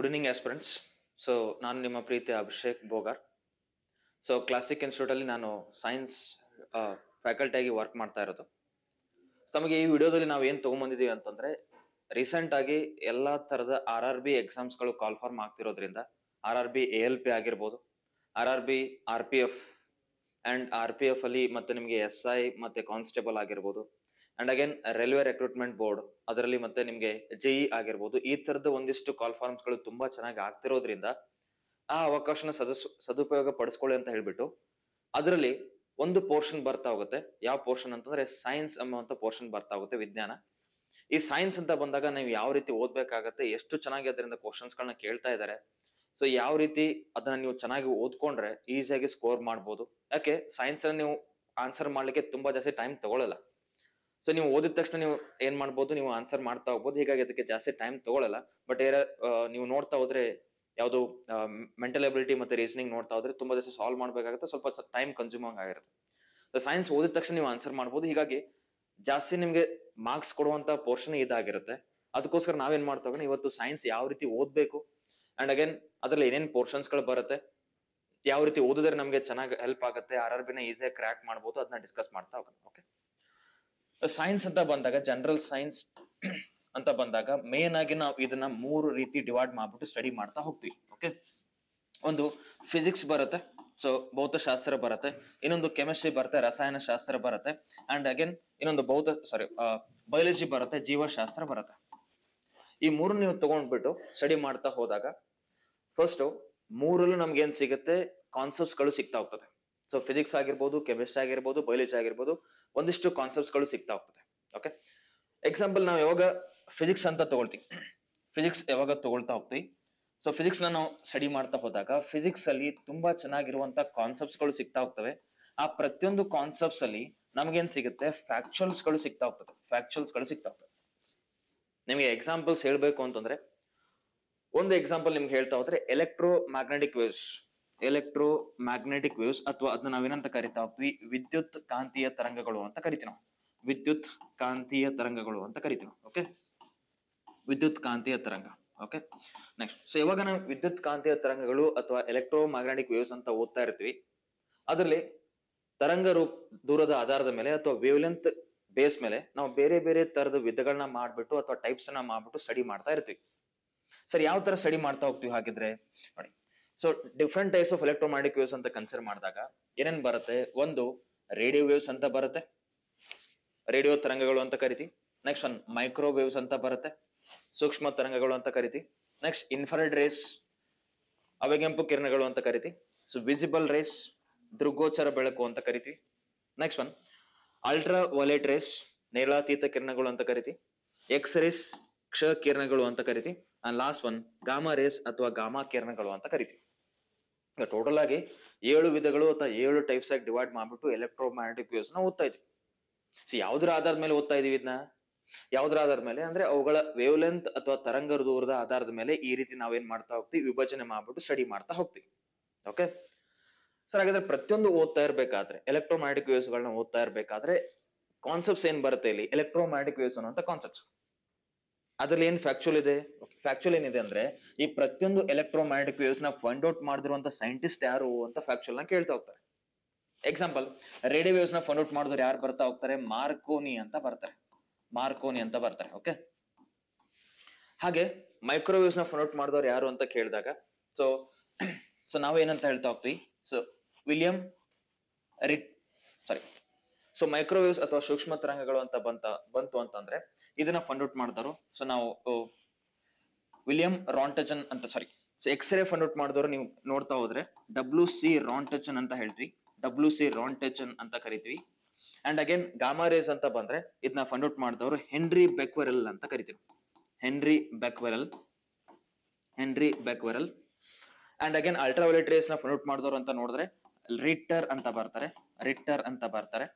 good evening aspirants so ನಾನು ನಿಮ್ಮ ಪ್ರೀತಿ ಅಭಿಷೇಕ್ ಬೋಗಾರ್ ಸೊ ಕ್ಲಾಸಿಕ್ ಇನ್ಸ್ಟಿಟ್ಯೂಟಲ್ಲಿ ನಾನು ಸೈನ್ಸ್ ಫ್ಯಾಕಲ್ಟಿಯಾಗಿ ವರ್ಕ್ ಮಾಡ್ತಾ ಇರೋದು ತಮಗೆ ಈ ವಿಡಿಯೋದಲ್ಲಿ ನಾವು ಏನು ತೊಗೊಂಬಂದಿದ್ದೀವಿ ಅಂತಂದರೆ ರೀಸೆಂಟಾಗಿ ಎಲ್ಲ ಥರದ ಆರ್ ಆರ್ ಬಿ ಎಕ್ಸಾಮ್ಸ್ಗಳು ಕಾಲ್ ಫಾರ್ಮ್ ಆಗ್ತಿರೋದ್ರಿಂದ R R B A L P ಆಗಿರ್ಬೋದು R R B R P F and R P F ಅಲ್ಲಿ ಮತ್ತು ನಿಮಗೆ ಎಸ್ ಐ ಮತ್ತು ಕಾನ್ಸ್ಟೇಬಲ್ ಆಗಿರ್ಬೋದು and again railway recruitment board ಅದರಲ್ಲಿ ಮತ್ತೆ ನಿಮ್ಗೆ ಜೆಇ e ಆಗಿರ್ಬೋದು ಈ ತರದ ಒಂದಿಷ್ಟು ಕಾಲ್ ಫಾರ್ಮ್ಸ್ ಗಳು ತುಂಬಾ ಚೆನ್ನಾಗಿ ಆಗ್ತಿರೋದ್ರಿಂದ ಆ ಅವಕಾಶನ ಸದುಪಯೋಗ ಪಡಿಸ್ಕೊಳ್ಳಿ ಅಂತ ಹೇಳ್ಬಿಟ್ಟು ಅದರಲ್ಲಿ ಒಂದು ಪೋರ್ಷನ್ ಬರ್ತಾ ಹೋಗುತ್ತೆ ಯಾವ ಪೋರ್ಷನ್ ಅಂತಂದ್ರೆ ಸೈನ್ಸ್ ಅನ್ನುವಂಥ ಪೋರ್ಷನ್ ಬರ್ತಾ ಹೋಗುತ್ತೆ ವಿಜ್ಞಾನ ಈ ಸೈನ್ಸ್ ಅಂತ ಬಂದಾಗ ನೀವು ಯಾವ ರೀತಿ ಓದ್ಬೇಕಾಗತ್ತೆ ಎಷ್ಟು ಚೆನ್ನಾಗಿ ಅದರಿಂದ ಕ್ವಶನ್ಸ್ ಗಳನ್ನ ಕೇಳ್ತಾ ಇದ್ದಾರೆ ಸೊ ಯಾವ ರೀತಿ ಅದನ್ನ ನೀವು ಚೆನ್ನಾಗಿ ಓದ್ಕೊಂಡ್ರೆ ಈಸಿಯಾಗಿ ಸ್ಕೋರ್ ಮಾಡ್ಬೋದು ಯಾಕೆ ಸೈನ್ಸ್ ನೀವು ಆನ್ಸರ್ ಮಾಡ್ಲಿಕ್ಕೆ ತುಂಬಾ ಜಾಸ್ತಿ ಟೈಮ್ ತಗೊಳ್ಳಲ್ಲ ಸೊ ನೀವು ಓದಿದ ತಕ್ಷಣ ನೀವು ಏನ್ ಮಾಡ್ಬೋದು ನೀವು ಆನ್ಸರ್ ಮಾಡ್ತಾ ಹೋಗ್ಬೋದು ಹೀಗಾಗಿ ಅದಕ್ಕೆ ಜಾಸ್ತಿ ಟೈಮ್ ತಗೊಳ್ಳಲ್ಲ ಬಟ್ ಏರ ನೀವು ನೋಡ್ತಾ ಹೋದ್ರೆ ಯಾವುದು ಮೆಂಟಲ್ ಎಬಿಲಿಟಿ ಮತ್ತೆ ರೀಸನಿಂಗ್ ನೋಡ್ತಾ ಹೋದ್ರೆ ತುಂಬಾ ದಿವಸ ಸಾಲ್ವ್ ಮಾಡಬೇಕಾಗುತ್ತೆ ಸ್ವಲ್ಪ ಟೈಮ್ ಕನ್ಸ್ಯೂಮಿಂಗ್ ಆಗಿರುತ್ತೆ ಸೈನ್ಸ್ ಓದಿದ ತಕ್ಷಣ ನೀವು ಆನ್ಸರ್ ಮಾಡ್ಬೋದು ಹೀಗಾಗಿ ಜಾಸ್ತಿ ನಿಮಗೆ ಮಾರ್ಕ್ಸ್ ಕೊಡುವಂತ ಪೋರ್ಷನ್ ಇದಾಗಿರುತ್ತೆ ಅದಕ್ಕೋಸ್ಕರ ನಾವೇನ್ ಮಾಡ್ತಾ ಇವತ್ತು ಸೈನ್ಸ್ ಯಾವ ರೀತಿ ಓದಬೇಕು ಅಂಡ್ ಅಗೇನ್ ಅದ್ರಲ್ಲಿ ಏನೇನ್ ಪೋರ್ಷನ್ಸ್ ಗಳು ಬರುತ್ತೆ ಯಾವ ರೀತಿ ಓದಿದ್ರೆ ನಮಗೆ ಚೆನ್ನಾಗಿ ಹೆಲ್ಪ್ ಆಗುತ್ತೆ ಆರ್ ಆರ್ ಬಿನ ಈಸಿಯಾಗಿ ಕ್ರ್ಯಾಕ್ ಮಾಡ್ಬೋದು ಅದನ್ನ ಡಿಸ್ಕಸ್ ಮಾಡ್ತಾ ಹೋಗೋಣ ಓಕೆ ಸೈನ್ಸ್ ಅಂತ ಬಂದಾಗ ಜನರಲ್ ಸೈನ್ಸ್ ಅಂತ ಬಂದಾಗ ಮೇನ್ ಆಗಿ ನಾವು ಇದನ್ನ ಮೂರು ರೀತಿ ಡಿವೈಡ್ ಮಾಡ್ಬಿಟ್ಟು ಸ್ಟಡಿ ಮಾಡ್ತಾ ಹೋಗ್ತೀವಿ ಓಕೆ ಒಂದು ಫಿಸಿಕ್ಸ್ ಬರುತ್ತೆ ಸೊ ಭೌತಶಾಸ್ತ್ರ ಬರುತ್ತೆ ಇನ್ನೊಂದು ಕೆಮಿಸ್ಟ್ರಿ ಬರುತ್ತೆ ರಸಾಯನಶಾಸ್ತ್ರ ಬರುತ್ತೆ ಅಂಡ್ ಅಗೇನ್ ಇನ್ನೊಂದು ಭೌತ ಸಾರಿ ಬಯಾಲಜಿ ಬರುತ್ತೆ ಜೀವಶಾಸ್ತ್ರ ಬರುತ್ತೆ ಈ ಮೂರು ನೀವು ತಗೊಂಡ್ಬಿಟ್ಟು ಸ್ಟಡಿ ಮಾಡ್ತಾ ಹೋದಾಗ ಫಸ್ಟ್ ಮೂರಲ್ಲೂ ನಮ್ಗೆ ಏನ್ ಸಿಗುತ್ತೆ ಕಾನ್ಸೆಪ್ಟ್ಸ್ಗಳು ಸಿಗ್ತಾ ಹೋಗ್ತದೆ ಸೊ ಫಿಸಿಕ್ಸ್ ಆಗಿರ್ಬೋದು ಕೆಮಿಸ್ಟ್ರಿ ಆಗಿರ್ಬೋದು ಬಯಾಲಜಿ ಆಗಿರ್ಬೋದು ಒಂದಿಷ್ಟು ಕಾನ್ಸೆಪ್ಟ್ಸ್ಗಳು ಸಿಗ್ತಾ ಹೋಗ್ತದೆ ಓಕೆ ಎಕ್ಸಾಂಪಲ್ ನಾವು ಯಾವಾಗ ಫಿಸಿಕ್ಸ್ ಅಂತ ತಗೊಳ್ತೀವಿ ಫಿಸಿಕ್ಸ್ ಯಾವಾಗ ತಗೊಳ್ತಾ ಹೋಗ್ತೀವಿ ಸೊ ಫಿಸಿಕ್ಸ್ ನಾವು ಸ್ಟಡಿ ಮಾಡ್ತಾ ಹೋದಾಗ ಫಿಸಿಕ್ಸ್ ಅಲ್ಲಿ ತುಂಬಾ ಚೆನ್ನಾಗಿರುವಂತ ಕಾನ್ಸೆಪ್ಟ್ಸ್ಗಳು ಸಿಗ್ತಾ ಹೋಗ್ತವೆ ಆ ಪ್ರತಿಯೊಂದು ಕಾನ್ಸೆಪ್ಟ್ಸ್ ಅಲ್ಲಿ ಏನ್ ಸಿಗುತ್ತೆ ಫ್ಯಾಕ್ಚುಯಲ್ಸ್ ಸಿಗ್ತಾ ಹೋಗ್ತದೆ ಫ್ಯಾಕ್ಚುಯಲ್ಸ್ ಸಿಗ್ತಾ ಹೋಗ್ತದೆ ನಿಮಗೆ ಎಕ್ಸಾಂಪಲ್ಸ್ ಹೇಳಬೇಕು ಅಂತಂದ್ರೆ ಒಂದು ಎಕ್ಸಾಂಪಲ್ ನಿಮ್ಗೆ ಹೇಳ್ತಾ ಹೋದ್ರೆ electromagnetic waves electromagnetic waves ಅಥವಾ ಅದನ್ನ ನಾವೇನಂತ ಕರಿತಾ ಹೋಗ್ತೀವಿ ವಿದ್ಯುತ್ ಕಾಂತೀಯ ತರಂಗಗಳು ಅಂತ ಕರಿತೀವಿ ನಾವು ವಿದ್ಯುತ್ ಕಾಂತೀಯ ತರಂಗಗಳು ಅಂತ ಕರಿತೀವಿ ಓಕೆ ವಿದ್ಯುತ್ ಕಾಂತೀಯ ತರಂಗ ಓಕೆ ನೆಕ್ಸ್ಟ್ ಸೊ ಇವಾಗ ನಾವು ವಿದ್ಯುತ್ ಕಾಂತೀಯ ತರಂಗಗಳು ಅಥವಾ ಎಲೆಕ್ಟ್ರೋ ಮ್ಯಾಗ್ನೆಟಿಕ್ ವೇವ್ಸ್ ಅಂತ ಓದ್ತಾ ಇರ್ತೀವಿ ಅದರಲ್ಲಿ ತರಂಗ ರೂಪ ದೂರದ ಆಧಾರದ ಮೇಲೆ ಅಥವಾ ವೇವ್ಲೆಂತ್ ಬೇಸ್ ಮೇಲೆ ನಾವು ಬೇರೆ ಬೇರೆ ತರದ ವಿಧಗಳನ್ನ ಮಾಡ್ಬಿಟ್ಟು ಅಥವಾ ಟೈಪ್ಸ್ ಅನ್ನ ಮಾಡ್ಬಿಟ್ಟು ಸ್ಟಡಿ ಮಾಡ್ತಾ ಇರ್ತೀವಿ ಸರ್ ಯಾವ ತರ ಸ್ಟಡಿ ಮಾಡ್ತಾ ಹೋಗ್ತೀವಿ ಹಾಗಿದ್ರೆ ನೋಡಿ so different types of electromagnetic waves ಅಂತ ಕನ್ಸಿಡರ್ ಮಾಡಿದಾಗ ಏನೇನ್ ಬರುತ್ತೆ ಒಂದು ರೇಡಿಯೋ ವೇವ್ಸ್ ಅಂತ ಬರುತ್ತೆ ರೇಡಿಯೋ ತರಂಗಗಳು ಅಂತ ಕರಿತಿ ನೆಕ್ಸ್ಟ್ ಒನ್ ಮೈಕ್ರೋವೇವ್ಸ್ ಅಂತ ಬರುತ್ತೆ ಸೂಕ್ಷ್ಮ ತರಂಗಗಳು ಅಂತ ಕರಿತಿ ನೆಕ್ಸ್ಟ್ ಇನ್ಫ್ರಾರೆಡ್ ರೇಸ್ ಅವಗೆಂಪು ಕಿರಣಗಳು ಅಂತ ಕರಿತಿ ಸೊ ವಿಸಿಬಲ್ ರೇಸ್ ದೃಗ್ಗೋಚರ ಬೆಳಕು ಅಂತ ಕರಿತಿ next one ultraviolet rays ನೇರಾತೀತ ಕಿರಣಗಳು ಅಂತ ಕರಿತಿ ಎಕ್ಸ್ ರೇಸ್ ಕ್ಷ ಕಿರಣಗಳು ಅಂತ ಕರಿತಿ and last one gamma rays ಅಥವಾ ಗಾಮಾ ಕಿರಣಗಳು ಅಂತ ಕರಿತೀವಿ ಟೋಟಲ್ ಆಗಿ ಏಳು ವಿಧಗಳು ಅಥವಾ ಏಳು ಟೈಪ್ಸ್ ಆಗಿ ಡಿವೈಡ್ ಮಾಡ್ಬಿಟ್ಟು ಎಲೆಕ್ಟ್ರೋ ವೇವ್ಸ್ ನ ಓದ್ತಾ ಇದೀವಿ ಸಿ ಯಾವ್ದ್ರ ಆಧಾರದ ಮೇಲೆ ಓದ್ತಾ ಇದೀವಿ ಇದನ್ನ ಯಾವ್ದ್ರ ಆಧಾರದ ಮೇಲೆ ಅಂದ್ರೆ ಅವುಗಳ ವೇವ್ ಲೆಂತ್ ಅಥವಾ ತರಂಗ ದೂರದ ಆಧಾರದ ಮೇಲೆ ಈ ರೀತಿ ಏನ್ ಮಾಡ್ತಾ ಹೋಗ್ತೀವಿ ವಿಭಜನೆ ಮಾಡ್ಬಿಟ್ಟು ಸ್ಟಡಿ ಮಾಡ್ತಾ ಹೋಗ್ತೀವಿ ಓಕೆ ಸರ್ ಹಾಗಾದ್ರೆ ಪ್ರತಿಯೊಂದು ಓದ್ತಾ ಇರ್ಬೇಕಾದ್ರೆ ಎಲೆಕ್ಟ್ರೋಮ್ಯಾಟಿಕ್ ವೇವ್ಸ್ ಗಳನ್ನ ಓದ್ತಾ ಇರ್ಬೇಕಾದ್ರೆ ಕಾನ್ಸೆಪ್ಟ್ಸ್ ಏನ್ ಬರುತ್ತೆ ಇಲ್ಲಿ ಮ್ಯಾಗ್ನೆಟಿಕ್ ವೇವ್ಸ್ ಅನ್ನುವಂತ ಕಾನ್ಸೆಪ್ಟ್ಸ್ ಅದ್ರಲ್ಲಿ ಏನ್ ಫ್ಯಾಕ್ಚುಲ್ ಇದೆ ಫ್ಯಾಕ್ಚುಲ್ ಏನಿದೆ ಅಂದ್ರೆ ಈ ಪ್ರತಿಯೊಂದು ಎಲೆಕ್ಟ್ರೋಮ್ಯಾಗ್ನೆಟಿಕ್ ವೇವ್ಸ್ ನ ಫೈಂಡ್ ಔಟ್ ಮಾಡಿದಿರುವಂತ ಸೈಂಟಿಸ್ಟ್ ಯಾರು ಅಂತ ಫ್ಯಾಕ್ಚುಲ್ ನ ಕೇಳ್ತಾ ಹೋಗ್ತಾರೆ ಎಕ್ಸಾಂಪಲ್ ರೇಡಿಯೋ ವೇವ್ಸ್ ನ ಫೈಂಡ್ ಔಟ್ ಮಾಡಿದ್ರು ಯಾರು ಬರ್ತಾ ಹೋಗ್ತಾರೆ ಮಾರ್ಕೋನಿ ಅಂತ ಬರ್ತಾರೆ ಮಾರ್ಕೋನಿ ಅಂತ ಬರ್ತಾರೆ ಓಕೆ ಹಾಗೆ ಮೈಕ್ರೋವೇವ್ಸ್ ನ ಫೈಂಡ್ ಔಟ್ ಮಾಡಿದವ್ರು ಯಾರು ಅಂತ ಕೇಳಿದಾಗ ಸೊ ಸೊ ಏನಂತ ಹೇಳ್ತಾ ಹೋಗ್ತೀವಿ ಸೊ ವಿಲಿಯಂ ರಿಟ್ ಸಾರಿ ಸೊ ಮೈಕ್ರೋವೇವ್ಸ್ ಅಥವಾ ಸೂಕ್ಷ್ಮ ತರಂಗಗಳು ಅಂತ ಬಂತ ಬಂತು ಅಂತಂದ್ರೆ ಇದನ್ನ ಫಂಡ್ ಔಟ್ ಮಾಡಿದವರು ಸೊ ನಾವು ವಿಲಿಯಂ ರಾಂಟಜನ್ ಅಂತ sorry so X ray found out ಮಾಡಿದವರು ನೀವು ನೋಡ್ತಾ ಹೋದ್ರೆ ಡಬ್ಲ್ಯೂ ಸಿ ರಾಂಟಜನ್ ಅಂತ ಹೇಳ್ರಿ ಡಬ್ಲ್ಯೂ ಸಿ ರಾಂಟಜನ್ ಅಂತ ಕರಿತೀವಿ ಅಂಡ್ ಅಗೇನ್ ರೇಸ್ ಅಂತ ಬಂದ್ರೆ ಇದನ್ನ ಫಂಡ್ ಮಾಡಿದವರು ಹೆನ್ರಿ ಬೆಕ್ವೆರಲ್ ಅಂತ ಕರಿತೀವಿ Henry Becquerel Henry Becquerel and again ultraviolet rays ನ ಫಂಡ್ ಔಟ್ ಮಾಡಿದವರು ಅಂತ ನೋಡಿದ್ರೆ ರಿಟರ್ ಅಂತ ಬರ್ತಾರೆ ರಿಟ್ಟರ್ ಅಂತ ಬರ್ತಾರೆ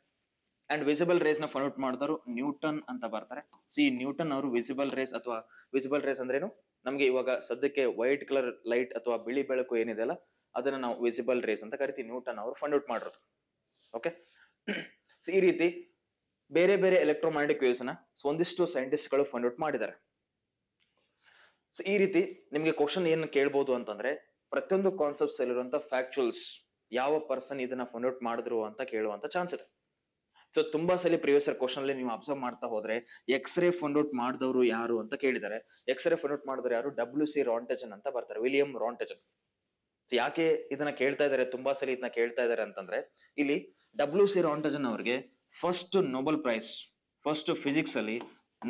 ಅಂಡ್ ವಿಸಿಬಲ್ ರೇಸ್ ನ ಫೈಂಡ್ಔಟ್ ಮಾಡಿದವರು ನ್ಯೂಟನ್ ಅಂತ ಬರ್ತಾರೆ ಸೊ ನ್ಯೂಟನ್ ಅವರು ವಿಸಿಬಲ್ ರೇಸ್ ಅಥವಾ ವಿಸಿಬಲ್ ರೇಸ್ ಅಂದ್ರೇನು ನಮಗೆ ಇವಾಗ ಸದ್ಯಕ್ಕೆ ವೈಟ್ ಕಲರ್ ಲೈಟ್ ಅಥವಾ ಬಿಳಿ ಬೆಳಕು ಏನಿದೆ ಅಲ್ಲ ಅದನ್ನ ನಾವು ವಿಸಿಬಲ್ ರೇಸ್ ಅಂತ ಕರಿತೀವಿ ನ್ಯೂಟನ್ ಅವರು ಫಂಡ್ ಔಟ್ ಮಾಡಿರೋದು ಓಕೆ ಸೊ ಈ ರೀತಿ ಬೇರೆ ಬೇರೆ ಎಲೆಕ್ಟ್ರೋಮ್ಯಾಗ್ನೆಟಿಕ್ ವೇವ್ಸ್ ನ ಒಂದಿಷ್ಟು ಸೈಂಟಿಸ್ಟ್ ಗಳು ಫಂಡ್ ಔಟ್ ಮಾಡಿದ್ದಾರೆ ಸೊ ಈ ರೀತಿ ನಿಮ್ಗೆ ಕ್ವಶನ್ ಏನ್ ಕೇಳ್ಬೋದು ಅಂತಂದ್ರೆ ಪ್ರತಿಯೊಂದು ಕಾನ್ಸೆಪ್ಟ್ಸ್ ಅಲ್ಲಿರುವಂತ ಫ್ಯಾಕ್ಚುಯಲ್ಸ್ ಯಾವ ಪರ್ಸನ್ ಇದನ್ನ ಫಂಡ್ ಮಾಡಿದ್ರು ಅಂತ ಕೇಳುವಂತ ಚಾನ್ಸ್ ಇದೆ ಸೊ ತುಂಬಾ ಸಲ ಪ್ರಿವಿಯಸ್ ಇಯರ್ ಕ್ವಶನ್ ಅಲ್ಲಿ ನೀವು ಅಬ್ಸರ್ವ್ ಮಾಡ್ತಾ ಹೋದ್ರೆ ಎಕ್ಸ್ ರೇ ಫಂಡ್ ಮಾಡಿದವರು ಯಾರು ಅಂತ ಕೇಳಿದ್ದಾರೆ ಎಕ್ಸ್ ರೇ ಫಂಡ್ ಔಟ್ ಮಾಡಿದ್ರೆ ಯಾರು ಡಬ್ಲ್ಯೂ ಸಿ ರಾಂಟೆಜನ್ ಅಂತ ಬರ್ತಾರೆ ವಿಲಿಯಂ ರಾಂಟೆಜನ್ ಯಾಕೆ ಇದನ್ನ ಕೇಳ್ತಾ ಇದಾರೆ ತುಂಬಾ ಸಲ ಇದನ್ನ ಕೇಳ್ತಾ ಇದಾರೆ ಅಂತಂದ್ರೆ ಇಲ್ಲಿ ಡಬ್ಲ್ಯೂ ಸಿ ರಾಂಟಜನ್ ಅವರಿಗೆ first Nobel prize first physics ಅಲ್ಲಿ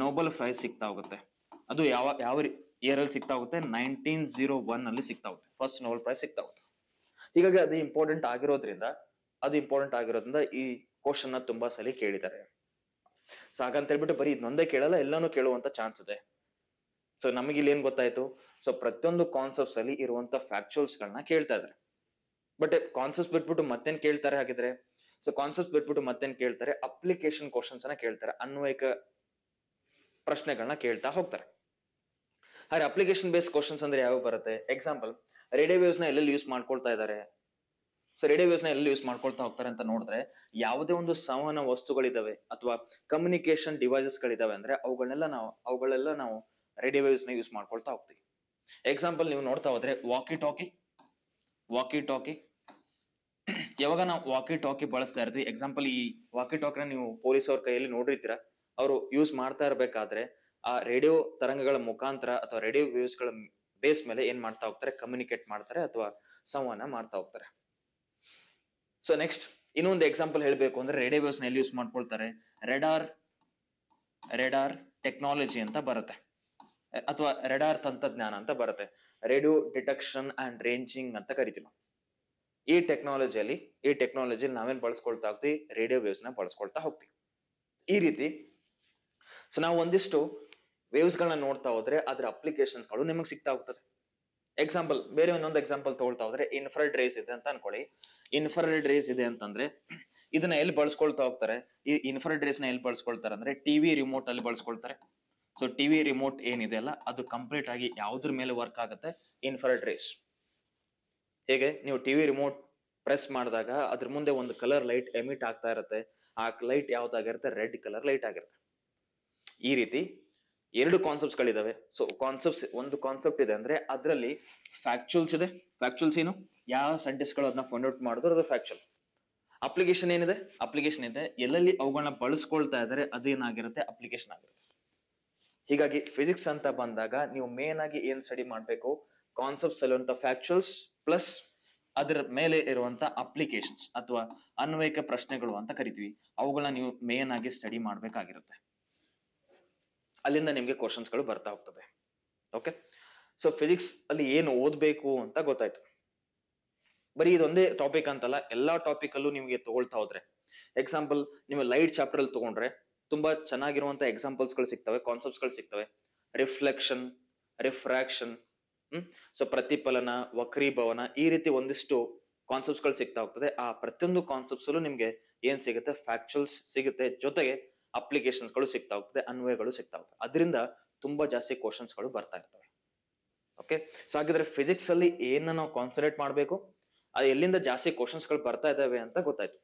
ನೋಬಲ್ ಪ್ರೈಸ್ ಸಿಗ್ತಾ ಹೋಗುತ್ತೆ ಅದು ಯಾವ ಯಾವ ಇಯರ್ ಅಲ್ಲಿ ಸಿಗ್ತಾ ಹೋಗುತ್ತೆ ನೈನ್ಟೀನ್ ಜೀರೋ ಒನ್ ಅಲ್ಲಿ ಸಿಗ್ತಾ ಹೋಗುತ್ತೆ ಫಸ್ಟ್ ನೋಬಲ್ ಪ್ರೈಸ್ ಸಿಗ್ತಾ ಹೋಗುತ್ತೆ ಹೀಗಾಗಿ ಅದು ಇಂಪಾರ್ಟೆಂಟ್ ಆಗಿರೋದ್ರಿಂದ ಅದು ಇಂಪಾರ್ಟೆಂಟ್ ಆಗಿರೋದ್ರಿಂದ ಈ ಕ್ವಶನ್ ತುಂಬಾ ಸಲ ಕೇಳಿದ್ದಾರೆ ಸೊ ಹಾಗಂತ ಹೇಳ್ಬಿಟ್ಟು ಬರೀ ಇದನ್ನೊಂದೇ ಕೇಳಲ್ಲ ಎಲ್ಲಾನು ಕೇಳುವಂತ ಚಾನ್ಸ್ ಇದೆ ಸೊ ನಮಗೆ ಇಲ್ಲಿ ಏನ್ ಗೊತ್ತಾಯ್ತು ಸೊ ಪ್ರತಿಯೊಂದು ಕಾನ್ಸೆಪ್ಟ್ಸ್ ಅಲ್ಲಿ ಇರುವಂತ ಫ್ಯಾಕ್ಚುಯಲ್ಸ್ ಗಳನ್ನ ಕೇಳ್ತಾ ಇದಾರೆ ಬಟ್ ಕಾನ್ಸೆಪ್ಟ್ ಬಿಟ್ಬಿಟ್ಟು ಮತ್ತೇನ್ ಕೇಳ್ತಾರೆ ಹಾಗಿದ್ರೆ ಸೊ ಕಾನ್ಸೆಪ್ಟ್ ಬಿಟ್ಬಿಟ್ಟು ಮತ್ತೇನ್ ಕೇಳ್ತಾರೆ ಅಪ್ಲಿಕೇಶನ್ ಕ್ವಶನ್ಸ್ ಅನ್ನ ಕೇಳ್ತಾರೆ ಅನ್ವಯಿಕ ಪ್ರಶ್ನೆಗಳನ್ನ ಕೇಳ್ತಾ ಹೋಗ್ತಾರೆ ಹಾಗೆ ಅಪ್ಲಿಕೇಶನ್ ಬೇಸ್ಡ್ ಕ್ವಶನ್ಸ್ ಅಂದ್ರೆ ಯಾವಾಗ ಬರುತ್ತೆ ಎಕ್ಸಾಂಪಲ್ ರೇಡಿಯೋ ವೇವ್ಸ್ ನ ಎಲ್ಲೆಲ್ಲಿ ಯೂಸ್ ಮಾಡ್ಕೊಳ್ತಾ ಇದ್ದಾರೆ ಸೊ ರೇಡಿಯೋ ವೇವ್ಸ್ ನ ಎಲ್ಲಿ ಯೂಸ್ ಮಾಡ್ಕೊಳ್ತಾ ಹೋಗ್ತಾರೆ ಅಂತ ನೋಡಿದ್ರೆ ಯಾವುದೇ ಒಂದು ಸಂವಹನ ವಸ್ತುಗಳಿದಾವೆ ಅಥವಾ ಕಮ್ಯುನಿಕೇಶನ್ ಡಿವೈಸಸ್ ಗಳಿದಾವೆ ಅಂದ್ರೆ ಅವುಗಳನ್ನೆಲ್ಲ ನಾವು ಅವುಗಳೆಲ್ಲ ನಾವು ರೇಡಿಯೋ ವೇವ್ಸ್ ನ ಯೂಸ್ ಮಾಡ್ಕೊಳ್ತಾ ಹೋಗ್ತೀವಿ ಎಕ್ಸಾಂಪಲ್ ನೀವು ನೋಡ್ತಾ ಹೋದ್ರೆ ವಾಕಿ ಟಾಕಿ ವಾಕಿ ಟಾಕಿ ಯಾವಾಗ ನಾವು ವಾಕಿ ಟಾಕಿ ಬಳಸ್ತಾ ಇರ್ತೀವಿ ಎಕ್ಸಾಂಪಲ್ ಈ ವಾಕಿ ಟಾಕಿನ ನೀವು ಪೊಲೀಸ್ ಅವ್ರ ಕೈಯಲ್ಲಿ ನೋಡಿರ್ತೀರ ಅವರು ಯೂಸ್ ಮಾಡ್ತಾ ಇರಬೇಕಾದ್ರೆ ಆ ರೇಡಿಯೋ ತರಂಗಗಳ ಮುಖಾಂತರ ಅಥವಾ ರೇಡಿಯೋ ವೇವ್ಸ್ ಗಳ ಬೇಸ್ ಮೇಲೆ ಏನ್ ಮಾಡ್ತಾ ಹೋಗ್ತಾರೆ ಕಮ್ಯುನಿಕೇಟ್ ಮಾಡ್ತಾರೆ ಅಥವಾ ಸಂವಹನ ಮಾಡ್ತಾ ಹೋಗ್ತಾರೆ ಸೊ ನೆಕ್ಸ್ಟ್ ಇನ್ನೊಂದು ಎಕ್ಸಾಂಪಲ್ ಹೇಳಬೇಕು ಅಂದ್ರೆ ರೇಡಿಯೋ ನ ಎಲ್ಲಿ ಯೂಸ್ ಮಾಡ್ಕೊಳ್ತಾರೆ ರೆಡಾರ್ ರೆಡಾರ್ ಟೆಕ್ನಾಲಜಿ ಅಂತ ಬರುತ್ತೆ ಅಥವಾ ರೆಡಾರ್ ತಂತ್ರಜ್ಞಾನ ಅಂತ ಬರುತ್ತೆ ರೇಡಿಯೋ ಡಿಟೆಕ್ಷನ್ ಅಂಡ್ ರೇಂಜಿಂಗ್ ಅಂತ ಕರಿತೀವಿ ನಾವು ಈ ಟೆಕ್ನಾಲಜಿಯಲ್ಲಿ ಈ ಟೆಕ್ನಾಲಜಿಯಲ್ಲಿ ನಾವೇನ್ ಬಳಸ್ಕೊಳ್ತಾ ಹೋಗ್ತೀವಿ ರೇಡಿಯೋ ವೇವ್ಸ್ ನ ಬಳಸ್ಕೊಳ್ತಾ ಹೋಗ್ತೀವಿ ಈ ರೀತಿ ಸೊ ನಾವು ಒಂದಿಷ್ಟು ವೇವ್ಸ್ ಗಳನ್ನ ನೋಡ್ತಾ ಹೋದ್ರೆ ಅದ್ರ ಅಪ್ಲಿಕೇಶನ್ಸ್ ಗಳು ನಿಮಗೆ ಸಿಗ್ತಾ ಹೋಗ್ತದೆ ಎಕ್ಸಾಂಪಲ್ ಬೇರೆ ಒಂದೊಂದು ಎಕ್ಸಾಂಪಲ್ ತಗೊಳ್ತಾ ಹೋದ್ರೆ ಇನ್ಫ್ರೆಡ್ ರೇಸ್ ಇದೆ ಅಂತ ಅನ್ಕೊಳ್ಳಿ ಇನ್ಫ್ರೆಡ್ ರೇಸ್ ಇದೆ ಅಂತಂದ್ರೆ ಇದನ್ನ ಎಲ್ಲಿ ಬಳಸ್ಕೊಳ್ತಾ ಹೋಗ್ತಾರೆ ಈ ಇನ್ಫ್ರೆಡ್ ರೇಸ್ ನ ಎಲ್ಲಿ ಬಳಸ್ಕೊಳ್ತಾರೆ ಅಂದ್ರೆ ಟಿವಿ ರಿಮೋಟ್ ಅಲ್ಲಿ ಬಳಸ್ಕೊಳ್ತಾರೆ ಸೊ ಟಿವಿ ರಿಮೋಟ್ ಏನಿದೆ ಅಲ್ಲ ಅದು ಕಂಪ್ಲೀಟ್ ಆಗಿ ಯಾವ್ದ್ರ ಮೇಲೆ ವರ್ಕ್ ಆಗುತ್ತೆ ಇನ್ಫ್ರೆಡ್ ರೇಸ್ ಹೇಗೆ ನೀವು ಟಿವಿ ರಿಮೋಟ್ ಪ್ರೆಸ್ ಮಾಡಿದಾಗ ಅದ್ರ ಮುಂದೆ ಒಂದು ಕಲರ್ ಲೈಟ್ ಎಮಿಟ್ ಆಗ್ತಾ ಇರುತ್ತೆ ಆ ಲೈಟ್ ಯಾವ್ದಾಗಿರುತ್ತೆ ರೆಡ್ ಕಲರ್ ಲೈಟ್ ಆಗಿರುತ್ತೆ ಈ ರೀತಿ ಎರಡು ಕಾನ್ಸೆಪ್ಟ್ಸ್ ಗಳಿದಾವೆ ಸೊ ಕಾನ್ಸೆಪ್ಟ್ಸ್ ಒಂದು ಕಾನ್ಸೆಪ್ಟ್ ಇದೆ ಅಂದ್ರೆ ಅದರಲ್ಲಿ ಫ್ಯಾಕ್ಚುಲ್ಸ್ ಇದೆ ಫ್ಯಾಕ್ಚುಲ್ಸ್ ಏನು ಯಾವ ಸೈಂಟಿಸ್ಟ್ಗಳು ಗಳು ಅದನ್ನ ಫೈಂಡ್ ಔಟ್ ಮಾಡಿದ್ರು ಅದು ಫ್ಯಾಕ್ಚುಯಲ್ ಅಪ್ಲಿಕೇಶನ್ ಏನಿದೆ ಅಪ್ಲಿಕೇಶನ್ ಇದೆ ಎಲ್ಲೆಲ್ಲಿ ಅವುಗಳನ್ನ ಬಳಸ್ಕೊಳ್ತಾ ಇದ್ದಾರೆ ಅದೇನಾಗಿರುತ್ತೆ ಅಪ್ಲಿಕೇಶನ್ ಆಗಿರುತ್ತೆ ಹೀಗಾಗಿ ಫಿಸಿಕ್ಸ್ ಅಂತ ಬಂದಾಗ ನೀವು ಮೇನ್ ಆಗಿ ಏನ್ ಸ್ಟಡಿ ಮಾಡಬೇಕು ಕಾನ್ಸೆಪ್ಟ್ಸ್ ಅಲ್ಲಿರುವಂತ ಫ್ಯಾಕ್ಚುಲ್ಸ್ ಪ್ಲಸ್ ಅದರ ಮೇಲೆ ಇರುವಂತ ಅಪ್ಲಿಕೇಶನ್ಸ್ ಅಥವಾ ಅನ್ವಯಿಕ ಪ್ರಶ್ನೆಗಳು ಅಂತ ಕರಿತೀವಿ ಅವುಗಳನ್ನ ನೀವು ಮೇನ್ ಆಗಿ ಸ್ಟಡಿ ಮಾಡಬೇಕಾಗಿರುತ್ತೆ ಅಲ್ಲಿಂದ ನಿಮಗೆ ಕ್ವಶನ್ಸ್ಗಳು ಬರ್ತಾ ಹೋಗ್ತದೆ ಓಕೆ ಸೊ ಫಿಸಿಕ್ಸ್ ಅಲ್ಲಿ ಏನು ಓದಬೇಕು ಅಂತ ಗೊತ್ತಾಯ್ತು ಬರೀ ಇದೊಂದೇ ಟಾಪಿಕ್ ಅಂತಲ್ಲ ಎಲ್ಲಾ ಟಾಪಿಕ್ ಅಲ್ಲೂ ನಿಮಗೆ ತಗೊಳ್ತಾ ಹೋದ್ರೆ ಎಕ್ಸಾಂಪಲ್ ನಿಮ್ಮ ಲೈಟ್ ಚಾಪ್ಟರ್ ಅಲ್ಲಿ ತಗೊಂಡ್ರೆ ತುಂಬಾ ಚೆನ್ನಾಗಿರುವಂತ ಎಕ್ಸಾಂಪಲ್ಸ್ ಗಳು ಸಿಗ್ತವೆ ಕಾನ್ಸೆಪ್ಟ್ಸ್ ಗಳು ಸಿಗ್ತವೆ ರಿಫ್ಲೆಕ್ಷನ್ ರಿಫ್ರಾಕ್ಷನ್ ಹ್ಮ್ ಸೊ ಪ್ರತಿಫಲನ ವಕ್ರೀಭವನ ಈ ರೀತಿ ಒಂದಿಷ್ಟು ಕಾನ್ಸೆಪ್ಟ್ಸ್ ಗಳು ಸಿಗ್ತಾ ಹೋಗ್ತದೆ ಆ ಪ್ರತಿಯೊಂದು ಕಾನ್ಸೆಪ್ಟ್ಸ್ ಅಲ್ಲೂ ನಿಮ್ಗೆ ಏನ್ ಸಿಗುತ್ತೆ ಫ್ಯಾಕ್ಚುಲ್ಸ್ ಸಿಗುತ್ತೆ ಜೊತೆಗೆ ಅಪ್ಲಿಕೇಶನ್ಸ್ಗಳು ಸಿಗ್ತಾ ಹೋಗ್ತದೆ ಅನ್ವಯಗಳು ಸಿಗ್ತಾ ಹೋಗ್ತದೆ ಅದರಿಂದ ತುಂಬಾ ಜಾಸ್ತಿ ಕ್ವಶನ್ಸ್ಗಳು ಬರ್ತಾ ಇರ್ತವೆ ಓಕೆ ಸೊ ಹಾಗಿದ್ರೆ ಫಿಸಿಕ್ಸ್ ಅಲ್ಲಿ ಏನ ನಾವು ಕಾನ್ಸಂಟ್ರೇಟ್ ಮಾಡಬೇಕು ಅದು ಎಲ್ಲಿಂದ ಜಾಸ್ತಿ ಕ್ವಶನ್ಸ್ಗಳು ಬರ್ತಾ ಇದ್ದಾವೆ ಅಂತ ಗೊತ್ತಾಯ್ತು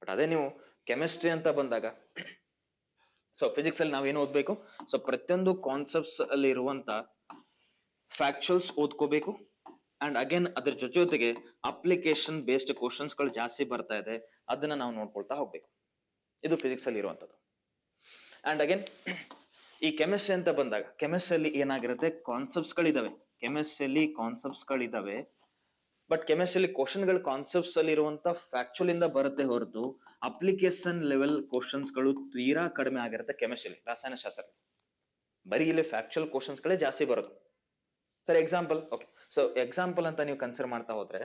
ಬಟ್ ಅದೇ ನೀವು ಕೆಮಿಸ್ಟ್ರಿ ಅಂತ ಬಂದಾಗ ಸೊ ಫಿಸಿಕ್ಸ್ ಅಲ್ಲಿ ನಾವೇನು ಓದ್ಬೇಕು ಸೊ ಪ್ರತಿಯೊಂದು ಕಾನ್ಸೆಪ್ಟ್ಸ್ ಅಲ್ಲಿ ಇರುವಂತ ಫ್ಯಾಕ್ಚುಯಲ್ಸ್ ಓದ್ಕೋಬೇಕು ಅಂಡ್ ಅಗೇನ್ ಅದ್ರ ಜೊತೆ ಜೊತೆಗೆ ಅಪ್ಲಿಕೇಶನ್ ಬೇಸ್ಡ್ ಕ್ವಶನ್ಸ್ಗಳು ಜಾಸ್ತಿ ಬರ್ತಾ ಇದೆ ಅದನ್ನ ನಾವು ನೋಡ್ಕೊಳ್ತಾ ಹೋಗ್ಬೇಕು ಇದು ಫಿಸಿಕ್ಸ್ ಅಲ್ಲಿ ಇರುವಂತದ್ದು ಅಂಡ್ ಅಗೇನ್ ಈ ಕೆಮಿಸ್ಟ್ರಿ ಅಂತ ಬಂದಾಗ ಕೆಮಿಸ್ಟ್ರಿಯಲ್ಲಿ ಏನಾಗಿರುತ್ತೆ ಕಾನ್ಸೆಪ್ಟ್ಸ್ ಗಳಿದಾವೆ ಕೆಮಿಸ್ಟ್ರಿಯಲ್ಲಿ ಕಾನ್ಸೆಪ್ಟ್ಸ್ ಗಳಿದಾವೆ ಬಟ್ ಕೆಮಿಸ್ಟ್ರಿಯಲ್ಲಿ ಕ್ವಶನ್ ಗಳು ಕಾನ್ಸೆಪ್ಟ್ಸ್ ಅಲ್ಲಿ ಇರುವಂತ ಇಂದ ಬರುತ್ತೆ ಹೊರತು ಅಪ್ಲಿಕೇಶನ್ ಲೆವೆಲ್ ಕ್ವಶನ್ಸ್ ಗಳು ತೀರಾ ಕಡಿಮೆ ಆಗಿರುತ್ತೆ ರಾಸಾಯನ ರಸಾಯನಶಾಸ್ತ್ರ ಬರೀ ಇಲ್ಲಿ ಫ್ಯಾಕ್ಚುಯಲ್ ಕ್ವಶನ್ಸ್ ಗಳೇ ಜಾಸ್ತಿ ಬರೋದು sir example okay so example ಅಂತ ನೀವು ಕನ್ಸಿಡರ್ ಮಾಡ್ತಾ ಹೋದ್ರೆ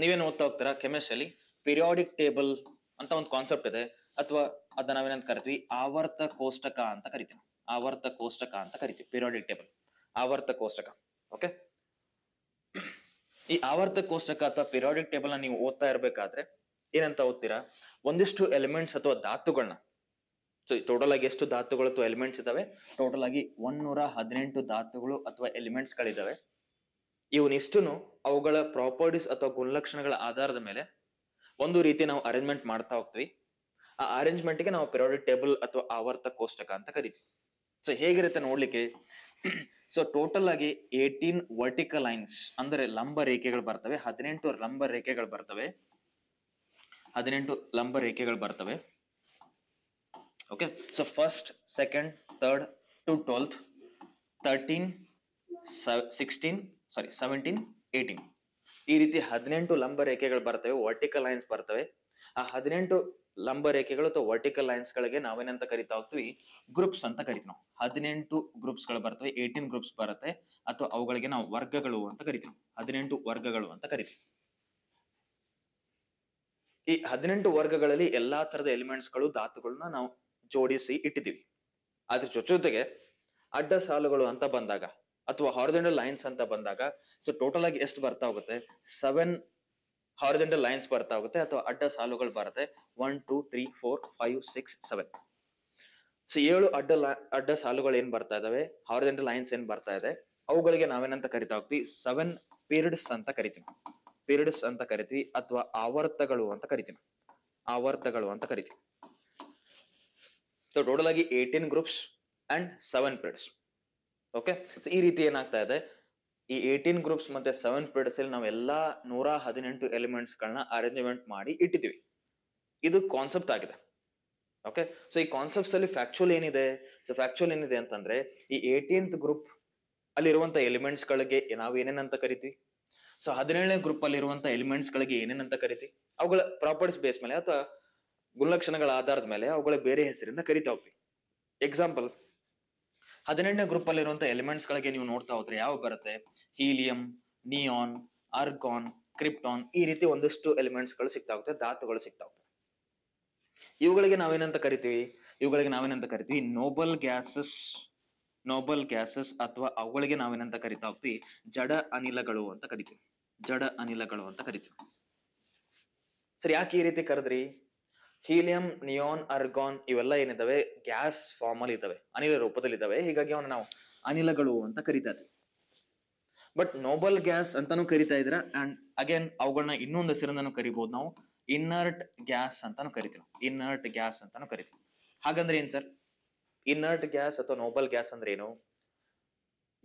ನೀವೇನು ಓದ್ತಾ ಹೋಗ್ತೀರಾ ಕೆಮಿಸ್ಟ್ರಿಯಲ್ಲಿ ಪಿರಿಯಾಡಿಕ್ ಟೇಬಲ್ ಅಂತ ಒಂದು ಕಾನ್ಸೆಪ್ಟ್ ಇದೆ ಅಥವಾ ಅದನ್ನ ನಾವೇನಂತ ಕರಿತೀವಿ ಆವರ್ತ ಕೋಷ್ಟಕ ಅಂತ ಕರಿತೀವಿ ಆವರ್ತ ಕೋಷ್ಟಕ ಅಂತ ಕರಿತೀವಿ ಪಿರಿಯಾಡಿಕ್ ಟೇಬಲ್ ಆವರ್ತ ಕೋಷ್ಟಕ ಓಕೆ ಈ ಆವರ್ತ ಕೋಷ್ಟಕ ಅಥವಾ ಪಿರಿಯಾಡಿಕ್ ಟೇಬಲ್ ನ ನೀವು ಓದ್ತಾ ಇರಬೇಕಾದ್ರೆ ಏನಂತ ಓದ್ತೀರಾ ಒಂದಿಷ್ಟು ಎಲಿಮೆಂಟ್ಸ್ ಅಥವಾ ಧಾತುಗಳನ್ನ ಸೊ ಟೋಟಲ್ ಆಗಿ ಎಷ್ಟು ಧಾತುಗಳು ಅಥವಾ ಎಲಿಮೆಂಟ್ಸ್ ಇದಾವೆ ಟೋಟಲ್ ಆಗಿ ಒಂದೂರ ಹದಿನೆಂಟು ಧಾತುಗಳು ಅಥವಾ ಎಲಿಮೆಂಟ್ಸ್ ಗಳಿದಾವೆ ಇವನಿಷ್ಟು ಅವುಗಳ ಪ್ರಾಪರ್ಟೀಸ್ ಅಥವಾ ಗುಣಲಕ್ಷಣಗಳ ಆಧಾರದ ಮೇಲೆ ಒಂದು ರೀತಿ ನಾವು ಅರೇಂಜ್ಮೆಂಟ್ ಮಾಡ್ತಾ ಹೋಗ್ತೀವಿ ಆ ಅರೇಂಜ್ಮೆಂಟ್ ಗೆ ನಾವು ಪಿರಿಯಾಡಿಕ್ ಟೇಬಲ್ ಅಥವಾ ಆವರ್ತ ಕೋಷ್ಟಕ ಅಂತ ಕರಿತೀವಿ ಸೊ ಹೇಗಿರುತ್ತೆ ನೋಡ್ಲಿಕ್ಕೆ ಸೊ ಟೋಟಲ್ ಆಗಿ ಏಟೀನ್ ವರ್ಟಿಕಲ್ ಲೈನ್ಸ್ ಅಂದ್ರೆ ಲಂಬ ರೇಖೆಗಳು ಬರ್ತವೆ ಹದಿನೆಂಟು ಲಂಬ ರೇಖೆಗಳು ಬರ್ತವೆ ಹದಿನೆಂಟು ಲಂಬ ರೇಖೆಗಳು ಬರ್ತವೆ okay so first second third to twelfth thirteen sixteen sorry seventeen eighteen ಈ ರೀತಿ ಹದಿನೆಂಟು ಲಂಬ ರೇಖೆಗಳು ಬರ್ತವೆ ವರ್ಟಿಕಲ್ ಲೈನ್ಸ್ ಬರ್ತವೆ ಆ ಹದಿನೆಂಟು ಲಂಬ ರೇಖೆಗಳು ಅಥವಾ ವರ್ಟಿಕಲ್ ಲೈನ್ಸ್ ಗಳಿಗೆ ನಾವೇನಂತ ಕರಿತಾ ಹೋಗ್ತೀವಿ ಗ್ರೂಪ್ಸ್ ಅಂತ ಕರಿತೀವಿ ನಾವು ಹದಿನೆಂಟು ಗ್ರೂಪ್ಸ್ ಗಳು ಬರ್ತವೆ ಏಯ್ಟೀನ್ ಗ್ರೂಪ್ಸ್ ಬರುತ್ತೆ ಅಥವಾ ಅವುಗಳಿಗೆ ನಾವು ವರ್ಗಗಳು ಅಂತ ಕರಿತೀವಿ ಹದಿನೆಂಟು ವರ್ಗಗಳು ಅಂತ ಕರಿತೀವಿ ಈ ಹದಿನೆಂಟು ವರ್ಗಗಳಲ್ಲಿ ಎಲ್ಲಾ ತರದ ಎಲಿಮೆಂಟ್ಸ್ ಗಳು ಧಾತುಗಳನ್ನ ನಾವು ಜೋಡಿಸಿ ಇಟ್ಟಿದ್ದೀವಿ ಅದ್ರ ಜೊತೆಗೆ ಅಡ್ಡ ಸಾಲುಗಳು ಅಂತ ಬಂದಾಗ ಅಥವಾ ಹಾರ್ದಂಡ ಲೈನ್ಸ್ ಅಂತ ಬಂದಾಗ ಸೊ ಟೋಟಲ್ ಆಗಿ ಎಷ್ಟು ಬರ್ತಾ ಹೋಗುತ್ತೆ ಸೆವೆನ್ ಹಾರಿಜೆಂಟಲ್ ಲೈನ್ಸ್ ಬರ್ತಾ ಹೋಗುತ್ತೆ ಅಥವಾ ಅಡ್ಡ ಸಾಲುಗಳು ಬರುತ್ತೆ one two three four five six seven so ಏಳು ಅಡ್ಡ ಅಡ್ಡ ಸಾಲುಗಳು ಏನ್ ಬರ್ತಾ ಇದಾವೆ ಹಾರಿಜೆಂಟಲ್ ಲೈನ್ಸ್ ಏನ್ ಬರ್ತಾ ಇದೆ ಅವುಗಳಿಗೆ ನಾವೇನಂತ ಕರಿತಾ ಹೋಗ್ತಿವಿ ಸೆವೆನ್ ಪೀರಿಯಡ್ಸ್ ಅಂತ ಕರಿತೀವಿ ಪೀರಿಯಡ್ಸ್ ಅಂತ ಕರಿತೀವಿ ಅಥವಾ ಆವರ್ತಗಳು ಅಂತ ಕರಿತೀವಿ ಆವರ್ತಗಳು ಅಂತ ಕರಿತೀವಿ ಸೊ ಟೋಟಲ್ ಆಗಿ eighteen groups and seven periods okay so ಈ ರೀತಿ ಏನಾಗ್ತಾ ಇದೆ ಈ ಏಯ್ಟೀನ್ ಗ್ರೂಪ್ಸ್ ಮತ್ತೆ ಸೆವೆನ್ ಪೀರಿಯಡ್ಸ್ ಅಲ್ಲಿ ನಾವೆಲ್ಲಾ ನೂರ ಹದಿನೆಂಟು ಎಲಿಮೆಂಟ್ಸ್ ಗಳನ್ನ ಅರೇಂಜ್ಮೆಂಟ್ ಮಾಡಿ ಇಟ್ಟಿದ್ದೀವಿ ಇದು ಕಾನ್ಸೆಪ್ಟ್ ಆಗಿದೆ ಓಕೆ ಸೊ ಈ ಕಾನ್ಸೆಪ್ಟ್ಸ್ ಅಲ್ಲಿ ಫ್ಯಾಕ್ಚುಲ್ ಏನಿದೆ ಸೊ ಫ್ಯಾಕ್ಚುಲ್ ಏನಿದೆ ಅಂತಂದ್ರೆ ಈ ಏಯ್ಟೀನ್ತ್ ಗ್ರೂಪ್ ಅಲ್ಲಿರುವಂತ ಎಲಿಮೆಂಟ್ಸ್ ಗಳಿಗೆ ನಾವು ಏನೇನಂತ ಕರಿತೀವಿ ಸೊ ಹದಿನೇಳನೇ ಗ್ರೂಪ್ ಅಲ್ಲಿ ಇರುವಂತ ಎಲಿಮೆಂಟ್ಸ್ ಗಳಿಗೆ ಏನೇನಂತ ಕರಿತೀವಿ ಅವುಗಳ ಪ್ರಾಪರ್ಟೀಸ್ ಬೇಸ್ ಮೇಲೆ ಅಥವಾ ಗುಣಲಕ್ಷಣಗಳ ಆಧಾರದ ಮೇಲೆ ಅವುಗಳ ಬೇರೆ ಹೆಸರಿಂದ ಕರಿತಾ ಹೋಗ್ತೀವಿ ಎಕ್ಸಾಂಪಲ್ ಹದಿನೆಂಟನೇ ಗ್ರೂಪ್ ಅಲ್ಲಿರುವಂತಹ ಎಲಿಮೆಂಟ್ಸ್ ಗಳಿಗೆ ನೀವು ನೋಡ್ತಾ ಹೋದ್ರೆ ಯಾವ ಬರುತ್ತೆ ಹೀಲಿಯಂ ನಿಯಾನ್ ಅರ್ಗಾನ್ ಕ್ರಿಪ್ಟಾನ್ ಈ ರೀತಿ ಒಂದಷ್ಟು ಎಲಿಮೆಂಟ್ಸ್ ಗಳು ಸಿಗ್ತಾ ಹೋಗುತ್ತೆ ಧಾತುಗಳು ಸಿಗ್ತಾ ಹೋಗ್ತವೆ ಇವುಗಳಿಗೆ ನಾವೇನಂತ ಕರಿತೀವಿ ಇವುಗಳಿಗೆ ನಾವೇನಂತ ಕರಿತೀವಿ ನೋಬಲ್ ಗ್ಯಾಸಸ್ ನೋಬಲ್ ಗ್ಯಾಸಸ್ ಅಥವಾ ಅವುಗಳಿಗೆ ನಾವೇನಂತ ಕರಿತಾ ಹೋಗ್ತೀವಿ ಜಡ ಅನಿಲಗಳು ಅಂತ ಕರಿತೀವಿ ಜಡ ಅನಿಲಗಳು ಅಂತ ಕರಿತೀವಿ ಸರಿ ಯಾಕೆ ಈ ರೀತಿ ಕರೆದ್ರಿ ಹೀಲಿಯಂ ನಿಯೋನ್ ಅರ್ಗಾನ್ ಇವೆಲ್ಲ ಏನಿದ್ದಾವೆ ಗ್ಯಾಸ್ ಫಾರ್ಮ್ ಅಲ್ಲಿ ಇದ್ದಾವೆ ಅನಿಲ ರೂಪದಲ್ಲಿ ಇದ್ದಾವೆ ಹೀಗಾಗಿ ಅವನ ನಾವು ಅನಿಲಗಳು ಅಂತ ಕರಿತಾರೆ ಬಟ್ ನೋಬಲ್ ಗ್ಯಾಸ್ ಅಂತಾನು ಕರಿತಾ ಇದ್ರ ಅಂಡ್ ಅಗೇನ್ ಅವುಗಳನ್ನ ಇನ್ನೊಂದು ಹೆಸರಿಂದನೂ ಕರಿಬಹುದು ನಾವು ಇನ್ನರ್ಟ್ ಗ್ಯಾಸ್ ಅಂತಾನು ಕರಿತೀವಿ ಇನ್ನರ್ಟ್ ಗ್ಯಾಸ್ ಅಂತಾನು ಕರಿತೀವಿ ಹಾಗಂದ್ರೆ ಏನ್ ಸರ್ ಇನ್ನರ್ಟ್ ಗ್ಯಾಸ್ ಅಥವಾ ನೋಬಲ್ ಗ್ಯಾಸ್ ಅಂದ್ರೆ ಏನು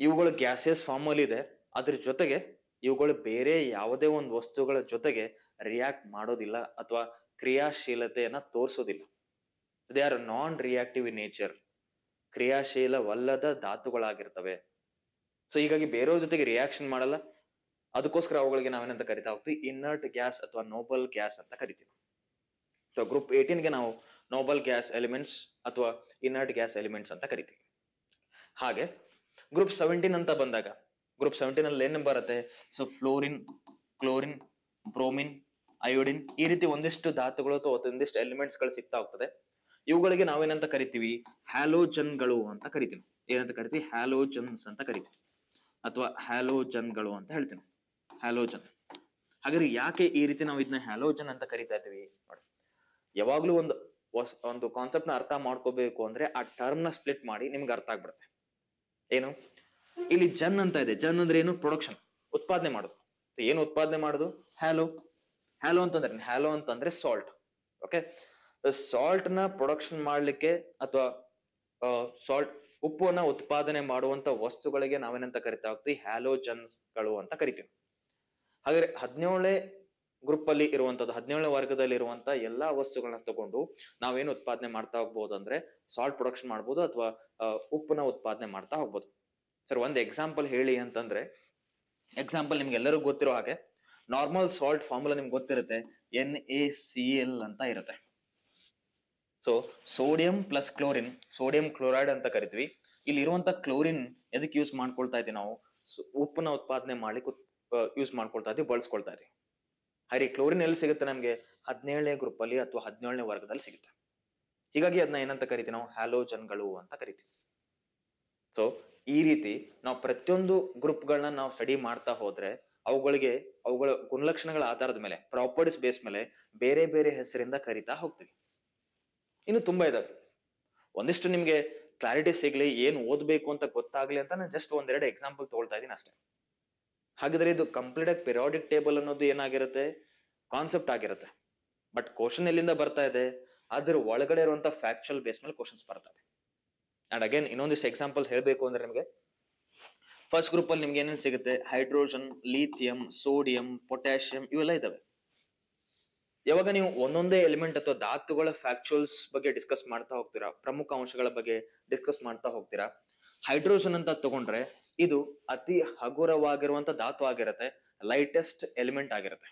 ಇವುಗಳು ಗ್ಯಾಸಸ್ ಫಾರ್ಮ್ ಅಲ್ಲಿ ಇದೆ ಅದ್ರ ಜೊತೆಗೆ ಇವುಗಳು ಬೇರೆ ಯಾವುದೇ ಒಂದು ವಸ್ತುಗಳ ಜೊತೆಗೆ ರಿಯಾಕ್ಟ್ ಮಾಡೋದಿಲ್ಲ ಅಥವಾ ಕ್ರಿಯಾಶೀಲತೆಯನ್ನು ತೋರಿಸೋದಿಲ್ಲ they are non reactive in nature ಕ್ರಿಯಾಶೀಲವಲ್ಲದ ಧಾತುಗಳಾಗಿರ್ತವೆ ಸೊ ಹೀಗಾಗಿ ಬೇರೆಯವ್ರ ಜೊತೆಗೆ ರಿಯಾಕ್ಷನ್ ಮಾಡಲ್ಲ ಅದಕ್ಕೋಸ್ಕರ ಅವುಗಳಿಗೆ ನಾವೇನಂತ ಕರಿತಾ ಹೋಗ್ತೀವಿ ಇನ್ನರ್ಟ್ ಗ್ಯಾಸ್ ಅಥವಾ ನೋಬಲ್ ಗ್ಯಾಸ್ ಅಂತ ಕರಿತೀವಿ ಸೊ ಗ್ರೂಪ್ ಏಟೀನ್ಗೆ ನಾವು ನೋಬಲ್ ಗ್ಯಾಸ್ ಎಲಿಮೆಂಟ್ಸ್ ಅಥವಾ ಇನ್ನರ್ಟ್ ಗ್ಯಾಸ್ ಎಲಿಮೆಂಟ್ಸ್ ಅಂತ ಕರಿತೀವಿ ಹಾಗೆ ಗ್ರೂಪ್ ಸೆವೆಂಟೀನ್ ಅಂತ ಬಂದಾಗ ಗ್ರೂಪ್ ಸೆವೆಂಟೀನ್ ಅಲ್ಲಿ ಏನ್ ಬರುತ್ತೆ so fluorine chlorine bromine iodine ಈ ರೀತಿ ಒಂದಿಷ್ಟು ಧಾತುಗಳು ಅಥವಾ ಒಂದಿಷ್ಟು ಎಲಿಮೆಂಟ್ಸ್ ಗಳು ಸಿಗ್ತಾ ಹೋಗ್ತದೆ ಇವುಗಳಿಗೆ ನಾವೇನಂತ ಕರಿತೀವಿ ಹ್ಯಾಲೋಜನ್ಗಳು ಅಂತ ಕರಿತೀವಿ ಏನಂತ ಕರಿತೀವಿ ಹ್ಯಾಲೋಜನ್ಸ್ ಅಂತ ಕರಿತೀವಿ ಅಥವಾ ಹ್ಯಾಲೋಜನ್ಗಳು ಅಂತ ಹೇಳ್ತೀನಿ ಹ್ಯಾಲೋಜನ್ ಹಾಗಾದ್ರೆ ಯಾಕೆ ಈ ರೀತಿ ನಾವು ಇದನ್ನ ಹ್ಯಾಲೋಜನ್ ಅಂತ ಕರಿತಾ ಇದ್ದೀವಿ ನೋಡಿ ಯಾವಾಗ್ಲೂ ಒಂದು ಒಂದು ಕಾನ್ಸೆಪ್ಟ್ ನ ಅರ್ಥ ಮಾಡ್ಕೋಬೇಕು ಅಂದ್ರೆ ಆ ಟರ್ಮ್ ನ ಸ್ಪ್ಲಿಟ್ ಮಾಡಿ ನಿಮ್ಗೆ ಅರ್ಥ ಆಗ್ಬಿಡುತ್ತೆ ಏನು ಇಲ್ಲಿ ಜನ್ ಅಂತ ಇದೆ ಜನ್ ಅಂದ್ರೆ ಏನು ಪ್ರೊಡಕ್ಷನ್ ಉತ್ಪಾದನೆ ಮಾಡೋದು ಏನು ಉತ್ಪಾದನೆ ಮಾಡೋದು ಹ್ಯಾಲೋ ಹ್ಯಾಲೋ ಅಂತಂದ್ರೆ ಹ್ಯಾಲೋ ಅಂತಂದ್ರೆ ಸಾಲ್ಟ್ ಓಕೆ ಸಾಲ್ಟ್ ನ ಪ್ರೊಡಕ್ಷನ್ ಮಾಡ್ಲಿಕ್ಕೆ ಅಥವಾ ಸಾಲ್ಟ್ ಉಪ್ಪನ್ನ ಉತ್ಪಾದನೆ ಮಾಡುವಂತ ವಸ್ತುಗಳಿಗೆ ನಾವೇನಂತ ಕರಿತಾ ಹೋಗ್ತೀವಿ ಹ್ಯಾಲೋಜನ್ಸ್ ಗಳು ಅಂತ ಕರಿತೀವಿ ಹಾಗಾದ್ರೆ ಹದಿನೇಳನೇ ಗ್ರೂಪ್ ಅಲ್ಲಿ ಇರುವಂತದ್ದು ಹದಿನೇಳನೇ ವರ್ಗದಲ್ಲಿ ಇರುವಂತ ಎಲ್ಲಾ ವಸ್ತುಗಳನ್ನ ತಗೊಂಡು ನಾವೇನು ಉತ್ಪಾದನೆ ಮಾಡ್ತಾ ಹೋಗ್ಬೋದು ಅಂದ್ರೆ ಸಾಲ್ಟ್ ಪ್ರೊಡಕ್ಷನ್ ಮಾಡ್ಬೋದು ಅಥವಾ ಉಪ್ಪನ್ನ ಉತ್ಪಾದನೆ ಮಾಡ್ತಾ ಹೋಗ್ಬೋದು ಸರ್ ಒಂದು ಎಕ್ಸಾಂಪಲ್ ಹೇಳಿ ಅಂತಂದ್ರೆ ಎಕ್ಸಾಂಪಲ್ ಎಲ್ಲರಿಗೂ ಗೊತ್ತಿರೋ ಹಾಗೆ ನಾರ್ಮಲ್ ಸಾಲ್ಟ್ ಫಾರ್ಮುಲಾ ನಿಮ್ಗೆ ಗೊತ್ತಿರುತ್ತೆ ಎನ್ ಎ ಸಿ ಎಲ್ ಅಂತ ಇರುತ್ತೆ so sodium plus chlorine sodium chloride ಅಂತ ಕರಿತೀವಿ ಇಲ್ಲಿ ಇರುವಂತ ಕ್ಲೋರಿನ್ ಎದಕ್ಕೆ ಯೂಸ್ ಮಾಡ್ಕೊಳ್ತಾ ಇದ್ದೀವಿ ನಾವು ಉಪ್ಪನ್ನ ಉತ್ಪಾದನೆ ಮಾಡ್ಲಿಕ್ಕೆ ಯೂಸ್ ಮಾಡ್ಕೊಳ್ತಾ ಇದೀವಿ ಬಳಸ್ಕೊಳ್ತಾ ಇದೀವಿ ಹರಿ ಕ್ಲೋರಿನ್ ಎಲ್ಲಿ ಸಿಗುತ್ತೆ ನಮಗೆ ಹದಿನೇಳನೇ ಗ್ರೂಪ್ ಅಲ್ಲಿ ಅಥವಾ ಹದಿನೇಳನೇ ವರ್ಗದಲ್ಲಿ ಸಿಗುತ್ತೆ ಹೀಗಾಗಿ ಅದನ್ನ ಏನಂತ ಕರಿತೀವಿ ನಾವು ಹ್ಯಾಲೋಜನ್ಗಳು ಅಂತ ಕರಿತೀವಿ ಸೊ ಈ ರೀತಿ ನಾವು ಪ್ರತಿಯೊಂದು ಗ್ರೂಪ್ಗಳನ್ನ ನಾವು ಸ್ಟಡಿ ಮಾಡ್ತಾ ಹೋದ್ರೆ ಅವುಗಳಿಗೆ ಅವುಗಳ ಗುಣಲಕ್ಷಣಗಳ ಆಧಾರದ ಮೇಲೆ ಪ್ರಾಪರ್ಟೀಸ್ ಬೇಸ್ ಮೇಲೆ ಬೇರೆ ಬೇರೆ ಹೆಸರಿಂದ ಕರಿತಾ ಹೋಗ್ತೀವಿ ಇನ್ನು ತುಂಬಾ ಇದಾವೆ ಒಂದಿಷ್ಟು ನಿಮ್ಗೆ ಕ್ಲಾರಿಟಿ ಸಿಗ್ಲಿ ಏನ್ ಓದಬೇಕು ಅಂತ ಗೊತ್ತಾಗ್ಲಿ ಅಂತ ನಾನು ಜಸ್ಟ್ ಒಂದೆರಡು ಎಕ್ಸಾಂಪಲ್ ತಗೊಳ್ತಾ ಇದ್ದೀನಿ ಅಷ್ಟೇ ಹಾಗಿದ್ರೆ ಇದು ಕಂಪ್ಲೀಟ್ ಆಗಿ ಪಿರಿಯಾಡಿಕ್ ಟೇಬಲ್ ಅನ್ನೋದು ಏನಾಗಿರುತ್ತೆ ಕಾನ್ಸೆಪ್ಟ್ ಆಗಿರುತ್ತೆ ಬಟ್ ಕ್ವಶನ್ ಎಲ್ಲಿಂದ ಬರ್ತಾ ಇದೆ ಅದ್ರ ಒಳಗಡೆ ಇರುವಂತಹ ಫ್ಯಾಕ್ಚುಯಲ್ ಬೇಸ್ ಮೇಲೆ ಕ್ವಶನ್ಸ್ ಬರ್ತಾ ಇದೆ ಅಂಡ್ ಅಗೇನ್ ಇನ್ನೊಂದಿಷ್ಟು ಎಕ್ಸಾಂಪಲ್ ಹೇಳಬೇಕು ಅಂದ್ರೆ ನಿಮಗೆ ಫಸ್ಟ್ ಗ್ರೂಪ್ ಅಲ್ಲಿ ನಿಮ್ಗೆ ಏನೇನು ಸಿಗುತ್ತೆ ಹೈಡ್ರೋಜನ್ ಲೀಥಿಯಂ ಸೋಡಿಯಂ ಪೊಟ್ಯಾಷಿಯಂ ಇವೆಲ್ಲ ಇದಾವೆ ಯಾವಾಗ ನೀವು ಒಂದೊಂದೇ ಎಲಿಮೆಂಟ್ ಅಥವಾ ಧಾತುಗಳ ಫ್ಯಾಕ್ಚುಯಲ್ಸ್ ಬಗ್ಗೆ ಡಿಸ್ಕಸ್ ಮಾಡ್ತಾ ಹೋಗ್ತೀರಾ ಪ್ರಮುಖ ಅಂಶಗಳ ಬಗ್ಗೆ ಡಿಸ್ಕಸ್ ಮಾಡ್ತಾ ಹೋಗ್ತೀರಾ ಹೈಡ್ರೋಜನ್ ಅಂತ ತಗೊಂಡ್ರೆ ಇದು ಅತಿ ಹಗುರವಾಗಿರುವಂತ ಧಾತು ಆಗಿರುತ್ತೆ ಲೈಟೆಸ್ಟ್ ಎಲಿಮೆಂಟ್ ಆಗಿರುತ್ತೆ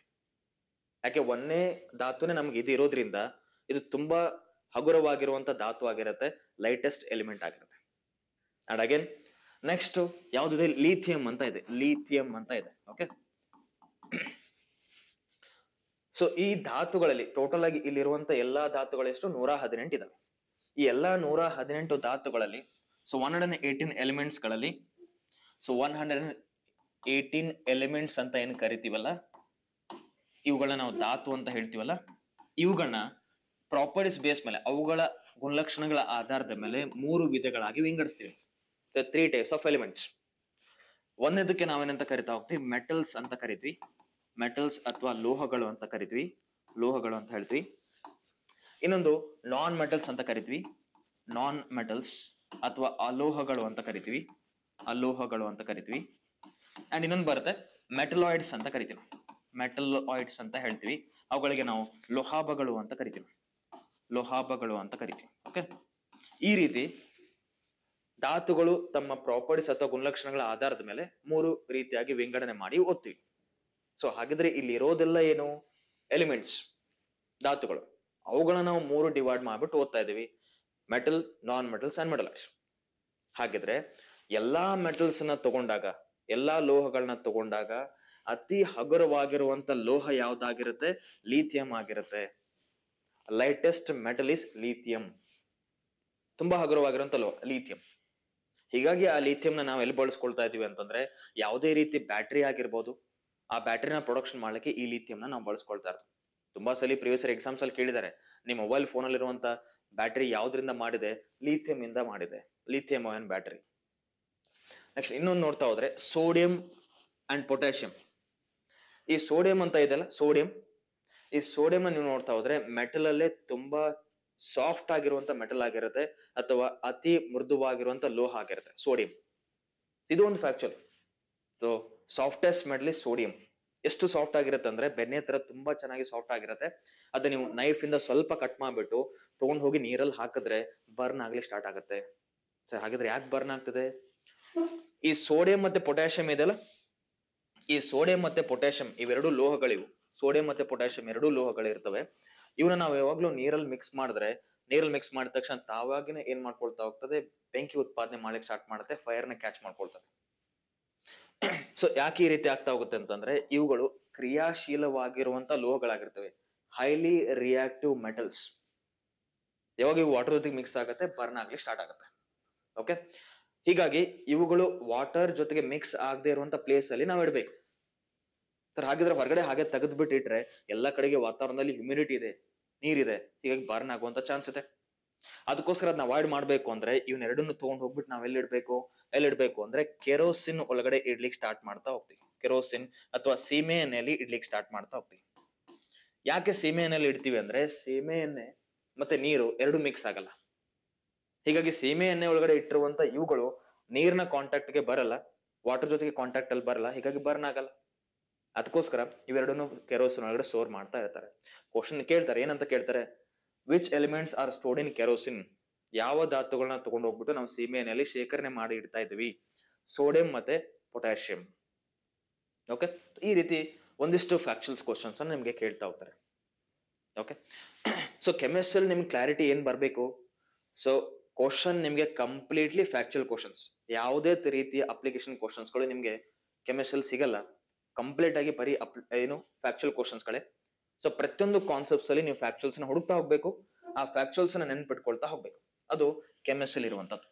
ಯಾಕೆ ಒಂದೇ ಧಾತುನೇ ನಮ್ಗೆ ಇದು ಇರೋದ್ರಿಂದ ಇದು ತುಂಬಾ ಹಗುರವಾಗಿರುವಂತ ಧಾತು ಆಗಿರುತ್ತೆ ಲೈಟೆಸ್ಟ್ ಎಲಿಮೆಂಟ್ ಆಗಿರುತ್ತೆ ಅಂಡ್ ಅಗೇನ್ ನೆಕ್ಸ್ಟ್ ಯಾವ್ದಿದೆ ಲೀಥಿಯಂ ಅಂತ ಇದೆ ಲೀಥಿಯಂ ಅಂತ ಇದೆ ಓಕೆ ಸೊ ಈ ಧಾತುಗಳಲ್ಲಿ ಟೋಟಲ್ ಆಗಿ ಇಲ್ಲಿರುವಂತ ಎಲ್ಲಾ ಧಾತುಗಳೆಷ್ಟು ನೂರ ಹದಿನೆಂಟು ಇದಾವೆ ಈ ಎಲ್ಲಾ ನೂರ ಹದಿನೆಂಟು ಧಾತುಗಳಲ್ಲಿ so one hundred and eighteen elements ಗಳಲ್ಲಿ so one hundred and eighteen elements ಅಂತ ಏನ್ ಕರಿತೀವಲ್ಲ ಇವುಗಳನ್ನ ನಾವು ಧಾತು ಅಂತ ಹೇಳ್ತೀವಲ್ಲ ಇವುಗಳನ್ನ ಪ್ರಾಪರ್ಟೀಸ್ ಬೇಸ್ ಮೇಲೆ ಅವುಗಳ ಗುಣಲಕ್ಷಣಗಳ ಆಧಾರದ ಮೇಲೆ ಮೂರು ವಿಧಗಳಾಗಿ ವಿಂಗಡಿಸ್ತೀವಿ ತ್ರೀ ಟೈಪ್ಸ್ ಆಫ್ ಎಲಿಮೆಂಟ್ಸ್ ಒಂದಕ್ಕೆ ನಾವೇನಂತ ಕರಿತಾ ಹೋಗ್ತೀವಿ ಮೆಟಲ್ಸ್ ಅಂತ ಕರಿತೀವಿ ಮೆಟಲ್ಸ್ ಅಥವಾ ಲೋಹಗಳು ಅಂತ ಕರಿತೀವಿ ಲೋಹಗಳು ಅಂತ ಹೇಳ್ತೀವಿ ಇನ್ನೊಂದು ನಾನ್ ಮೆಟಲ್ಸ್ ಅಂತ ಕರಿತೀವಿ ನಾನ್ ಮೆಟಲ್ಸ್ ಅಥವಾ ಅಲೋಹಗಳು ಅಂತ ಕರಿತೀವಿ ಅಲೋಹಗಳು ಅಂತ ಕರಿತೀವಿ ಅಂಡ್ ಇನ್ನೊಂದು ಬರುತ್ತೆ ಮೆಟಲಾಯ್ಡ್ಸ್ ಅಂತ ಕರಿತೀವಿ ಮೆಟಲಾಯ್ಡ್ಸ್ ಅಂತ ಹೇಳ್ತೀವಿ ಅವುಗಳಿಗೆ ನಾವು ಲೋಹಾಬಗಳು ಅಂತ ಕರಿತೀವಿ ಲೋಹಾಬಗಳು ಅಂತ ಕರಿತೀವಿ ಓಕೆ ಈ ರೀತಿ ಧಾತುಗಳು ತಮ್ಮ ಪ್ರಾಪರ್ಟೀಸ್ ಅಥವಾ ಗುಣಲಕ್ಷಣಗಳ ಆಧಾರದ ಮೇಲೆ ಮೂರು ರೀತಿಯಾಗಿ ವಿಂಗಡಣೆ ಮಾಡಿ ಓದ್ತೀವಿ ಸೊ ಹಾಗಿದ್ರೆ ಇಲ್ಲಿ ಇರೋದೆಲ್ಲ ಏನು ಎಲಿಮೆಂಟ್ಸ್ ಧಾತುಗಳು ಅವುಗಳನ್ನ ನಾವು ಮೂರು ಡಿವೈಡ್ ಮಾಡ್ಬಿಟ್ಟು ಓದ್ತಾ ಇದೀವಿ metal non metals and metals ಹಾಗಿದ್ರೆ ಎಲ್ಲಾ ಮೆಟಲ್ಸ್ ನ ತಗೊಂಡಾಗ ಎಲ್ಲಾ ಲೋಹಗಳನ್ನ ತಗೊಂಡಾಗ ಅತಿ ಹಗುರವಾಗಿರುವಂತ ಲೋಹ ಯಾವ್ದಾಗಿರುತ್ತೆ ಲೀಥಿಯಂ ಆಗಿರುತ್ತೆ ಲೈಟೆಸ್ಟ್ ಮೆಟಲ್ ಇಸ್ ಲೀಥಿಯಂ ತುಂಬಾ ಹಗುರವಾಗಿರುವಂತ ಲೋಹ ಲೀಥಿಯಂ ಹೀಗಾಗಿ ಆ ಲಿಥಿಯಂನ ನಾವು ಎಲ್ಲಿ ಬಳಸ್ಕೊಳ್ತಾ ಇದೀವಿ ಅಂತಂದ್ರೆ ಯಾವುದೇ ರೀತಿ ಬ್ಯಾಟ್ರಿ ಆಗಿರ್ಬೋದು ಆ ಬ್ಯಾಟ್ರಿನ ಪ್ರೊಡಕ್ಷನ್ ಮಾಡ್ಲಿಕ್ಕೆ ಈ ಲಿಥಿಯಂನ ನಾವು ಬಳಸ್ಕೊಳ್ತಾ ಇರ್ತೀವಿ ತುಂಬಾ ಸಲ ಪ್ರಿವಿಯಸ್ ಎಕ್ಸಾಮ್ಸ್ ಅಲ್ಲಿ ಕೇಳಿದ್ದಾರೆ ನಿಮ್ಮ ಮೊಬೈಲ್ ಫೋನ್ ಇರುವಂತ ಬ್ಯಾಟ್ರಿ ಯಾವ್ದ್ರಿಂದ ಮಾಡಿದೆ ಲಿಥಿಯಂ ಇಂದ ಮಾಡಿದೆ ಲಿಥಿಯಂ ಅಯನ್ ಬ್ಯಾಟ್ರಿ ನೆಕ್ಸ್ಟ್ ಇನ್ನೊಂದು ನೋಡ್ತಾ ಹೋದ್ರೆ ಸೋಡಿಯಂ ಅಂಡ್ ಪೊಟ್ಯಾಷಿಯಂ ಈ ಸೋಡಿಯಂ ಅಂತ ಇದೆಯಲ್ಲ ಸೋಡಿಯಂ ಈ ಸೋಡಿಯಂ ನೀವು ನೋಡ್ತಾ ಹೋದ್ರೆ ಮೆಟಲ್ ಅಲ್ಲೇ ತುಂಬಾ ಸಾಫ್ಟ್ ಆಗಿರುವಂತ ಮೆಟಲ್ ಆಗಿರುತ್ತೆ ಅಥವಾ ಅತಿ ಮೃದುವಾಗಿರುವಂತ ಲೋಹ ಆಗಿರುತ್ತೆ ಸೋಡಿಯಂ ಇದು ಒಂದು factual so softest metal is sodium ಎಷ್ಟು ಸಾಫ್ಟ್ ಆಗಿರುತ್ತೆ ಅಂದ್ರೆ ಬೆಣ್ಣೆ ತರ ತುಂಬಾ ಚೆನ್ನಾಗಿ ಸಾಫ್ಟ್ ಆಗಿರುತ್ತೆ ಅದು ನೀವು ನೈಫ್ ಇಂದ ಸ್ವಲ್ಪ ಕಟ್ ಮಾಡ್ಬಿಟ್ಟು ತಗೊಂಡ್ ಹೋಗಿ ನೀರಲ್ಲಿ ಹಾಕಿದ್ರೆ ಬರ್ನ್ ಆಗ್ಲಿಕ್ಕೆ ಸ್ಟಾರ್ಟ್ ಆಗುತ್ತೆ ಸರ್ ಹಾಗಿದ್ರೆ ಯಾಕೆ ಬರ್ನ್ ಆಗ್ತದೆ ಈ ಸೋಡಿಯಂ ಮತ್ತೆ ಪೊಟ್ಯಾಷಿಯಂ ಇದೆಲ್ಲ ಈ ಸೋಡಿಯಂ ಮತ್ತೆ ಪೊಟ್ಯಾಷಿಯಂ ಇವೆರಡು ಲೋಹಗಳಿವು ಸೋಡಿಯಂ ಮತ್ತೆ ಪೊಟ್ಯಾಷಿಯಂ ಎರಡೂ ಲೋಹಗಳಿರ್ತವೆ ಇವನ್ನ ನಾವು ಯಾವಾಗ್ಲೂ ನೀರಲ್ಲಿ ಮಿಕ್ಸ್ ಮಾಡಿದ್ರೆ ನೀರಲ್ಲಿ ಮಿಕ್ಸ್ ಮಾಡಿದ ತಕ್ಷಣ ತಾವಾಗಿನ ಏನ್ ಮಾಡ್ಕೊಳ್ತಾ ಹೋಗ್ತದೆ ಬೆಂಕಿ ಉತ್ಪಾದನೆ ಮಾಡ್ಲಿಕ್ಕೆ ಸ್ಟಾರ್ಟ್ ಮಾಡುತ್ತೆ ಫೈರ್ನ ಕ್ಯಾಚ್ ಮಾಡ್ಕೊಳ್ತದೆ ಸೊ ಯಾಕೆ ಈ ರೀತಿ ಆಗ್ತಾ ಹೋಗುತ್ತೆ ಅಂತಂದ್ರೆ ಇವುಗಳು ಕ್ರಿಯಾಶೀಲವಾಗಿರುವಂತ ಲೋಹಗಳಾಗಿರ್ತವೆ ಹೈಲಿ ರಿಯಾಕ್ಟಿವ್ ಮೆಟಲ್ಸ್ ಯಾವಾಗ ಇವು ವಾಟರ್ ಜೊತೆಗೆ ಮಿಕ್ಸ್ ಆಗುತ್ತೆ ಬರ್ನ್ ಆಗ್ಲಿಕ್ಕೆ ಸ್ಟಾರ್ಟ್ ಆಗುತ್ತೆ ಓಕೆ ಹೀಗಾಗಿ ಇವುಗಳು ವಾಟರ್ ಜೊತೆಗೆ ಮಿಕ್ಸ್ ಆಗದೆ ಇರುವಂತ ಪ್ಲೇಸ್ ಅಲ್ಲಿ ನಾವು ಇಡಬೇಕು ಹಾಗಿದ್ರೆ ಹೊರಗಡೆ ಹಾಗೆ ತೆಗೆದ್ಬಿಟ್ಟಿಟ್ರೆ ಎಲ್ಲಾ ಕಡೆಗೆ ವಾತಾವರಣದಲ್ಲಿ ಹ್ಯುಮಿಡಿಟಿ ಇದೆ ನೀರಿದೆ ಹೀಗಾಗಿ ಬರ್ನ್ ಆಗುವಂತ ಚಾನ್ಸ್ ಇದೆ ಅದಕ್ಕೋಸ್ಕರ ಅದನ್ನ ಅವಾಯ್ಡ್ ಮಾಡ್ಬೇಕು ಅಂದ್ರೆ ಇವನ್ನೆರಡನ್ನು ತಗೊಂಡ್ ಹೋಗ್ಬಿಟ್ಟು ನಾವ್ ಎಲ್ಲಿಡ್ಬೇಕು ಎಲ್ಲಿಡ್ಬೇಕು ಅಂದ್ರೆ ಕೆರೋಸಿನ್ ಒಳಗಡೆ ಇಡ್ಲಿಕ್ಕೆ ಸ್ಟಾರ್ಟ್ ಮಾಡ್ತಾ ಹೋಗ್ತೀವಿ ಕೆರೋಸಿನ್ ಅಥವಾ ಸೀಮೆ ಎಣ್ಣೆಯಲ್ಲಿ ಇಡ್ಲಿಕ್ಕೆ ಸ್ಟಾರ್ಟ್ ಮಾಡ್ತಾ ಹೋಗ್ತೀವಿ ಯಾಕೆ ಸೀಮೆ ಎಣ್ಣೆಯಲ್ಲಿ ಇಡ್ತೀವಿ ಅಂದ್ರೆ ಸೀಮೆ ಎಣ್ಣೆ ಮತ್ತೆ ನೀರು ಎರಡು ಮಿಕ್ಸ್ ಆಗಲ್ಲ ಹೀಗಾಗಿ ಸೀಮೆ ಎಣ್ಣೆ ಒಳಗಡೆ ಇಟ್ಟಿರುವಂತ ಇವುಗಳು ನೀರಿನ ಕಾಂಟ್ಯಾಕ್ಟ್ಗೆ ಬರಲ್ಲ ವಾಟರ್ ಜೊತೆಗೆ ಕಾಂಟ್ಯಾಕ್ಟ್ ಅಲ್ಲಿ ಬರಲ್ಲ ಹೀಗಾಗಿ ಬರ್ನ್ ಆಗಲ್ಲ ಅದಕ್ಕೋಸ್ಕರ ಇವೆರಡನ್ನು ಕೆರೋಸಿನ್ ಒಳಗಡೆ ಸ್ಟೋರ್ ಮಾಡ್ತಾ ಇರ್ತಾರೆ ಕ್ವಶನ್ ಕೇಳ್ತಾರೆ ಏನಂತ ಕೇಳ್ತಾರೆ which elements are stored in kerosene ಯಾವ ಧಾತುಗಳನ್ನ ತಗೊಂಡು ಹೋಗ್ಬಿಟ್ಟು ನಾವು ಸೀಮೆಯಲ್ಲಿ ಶೇಖರಣೆ ಮಾಡಿ ಇಡ್ತಾ ಇದ್ವಿ ಸೋಡಿಯಂ ಮತ್ತೆ ಪೊಟ್ಯಾಷಿಯಂ ಓಕೆ ಈ ರೀತಿ ಒಂದಿಷ್ಟು ಫ್ಯಾಕ್ಚುಲ್ಸ್ ಕ್ವಶನ್ಸ್ ನಿಮಗೆ ಕೇಳ್ತಾ ಹೋಗ್ತಾರೆ ಓಕೆ ಸೊ ಕೆಮಿಸ್ಟ್ರಿಯಲ್ಲಿ ನಿಮ್ಗೆ ಕ್ಲಾರಿಟಿ ಏನು ಬರಬೇಕು ಸೊ ಕ್ವಶನ್ ನಿಮಗೆ ಕಂಪ್ಲೀಟ್ಲಿ ಫ್ಯಾಕ್ಚುಯಲ್ ಕ್ವಶನ್ಸ್ ಯಾವುದೇ ರೀತಿಯ ಅಪ್ಲಿಕೇಶನ್ ಕ್ವಶನ್ಸ್ಗಳು ನಿಮಗೆ ಕೆಮಿಸ್ಟ್ರಿ ಸಿಗಲ್ಲ ಕಂಪ್ಲೀಟ್ ಆಗಿ ಬರೀ ಅಪ್ ಏನು ಫ್ಯಾಕ್ಚುಯಲ್ ಕ್ವಶನ್ಸ್ ಗಳೇ ಸೊ ಪ್ರತಿಯೊಂದು ಕಾನ್ಸೆಪ್ಟ್ಸ್ ಅಲ್ಲಿ ನೀವು ಫ್ಯಾಕ್ಚುಯಲ್ಸ್ ನ ಹುಡುಕ್ತಾ ಹೋಗ್ಬೇಕು ಆ ಫ್ಯಾಕ್ಚುಯಲ್ಸ್ ನ ನೆನ್ಪಿಟ್ಕೊಳ್ತಾ ಹೋಗ್ಬೇಕು ಅದು ಕೆಮಿಸ್ಟ್ರಿ ಇರುವಂತದ್ದು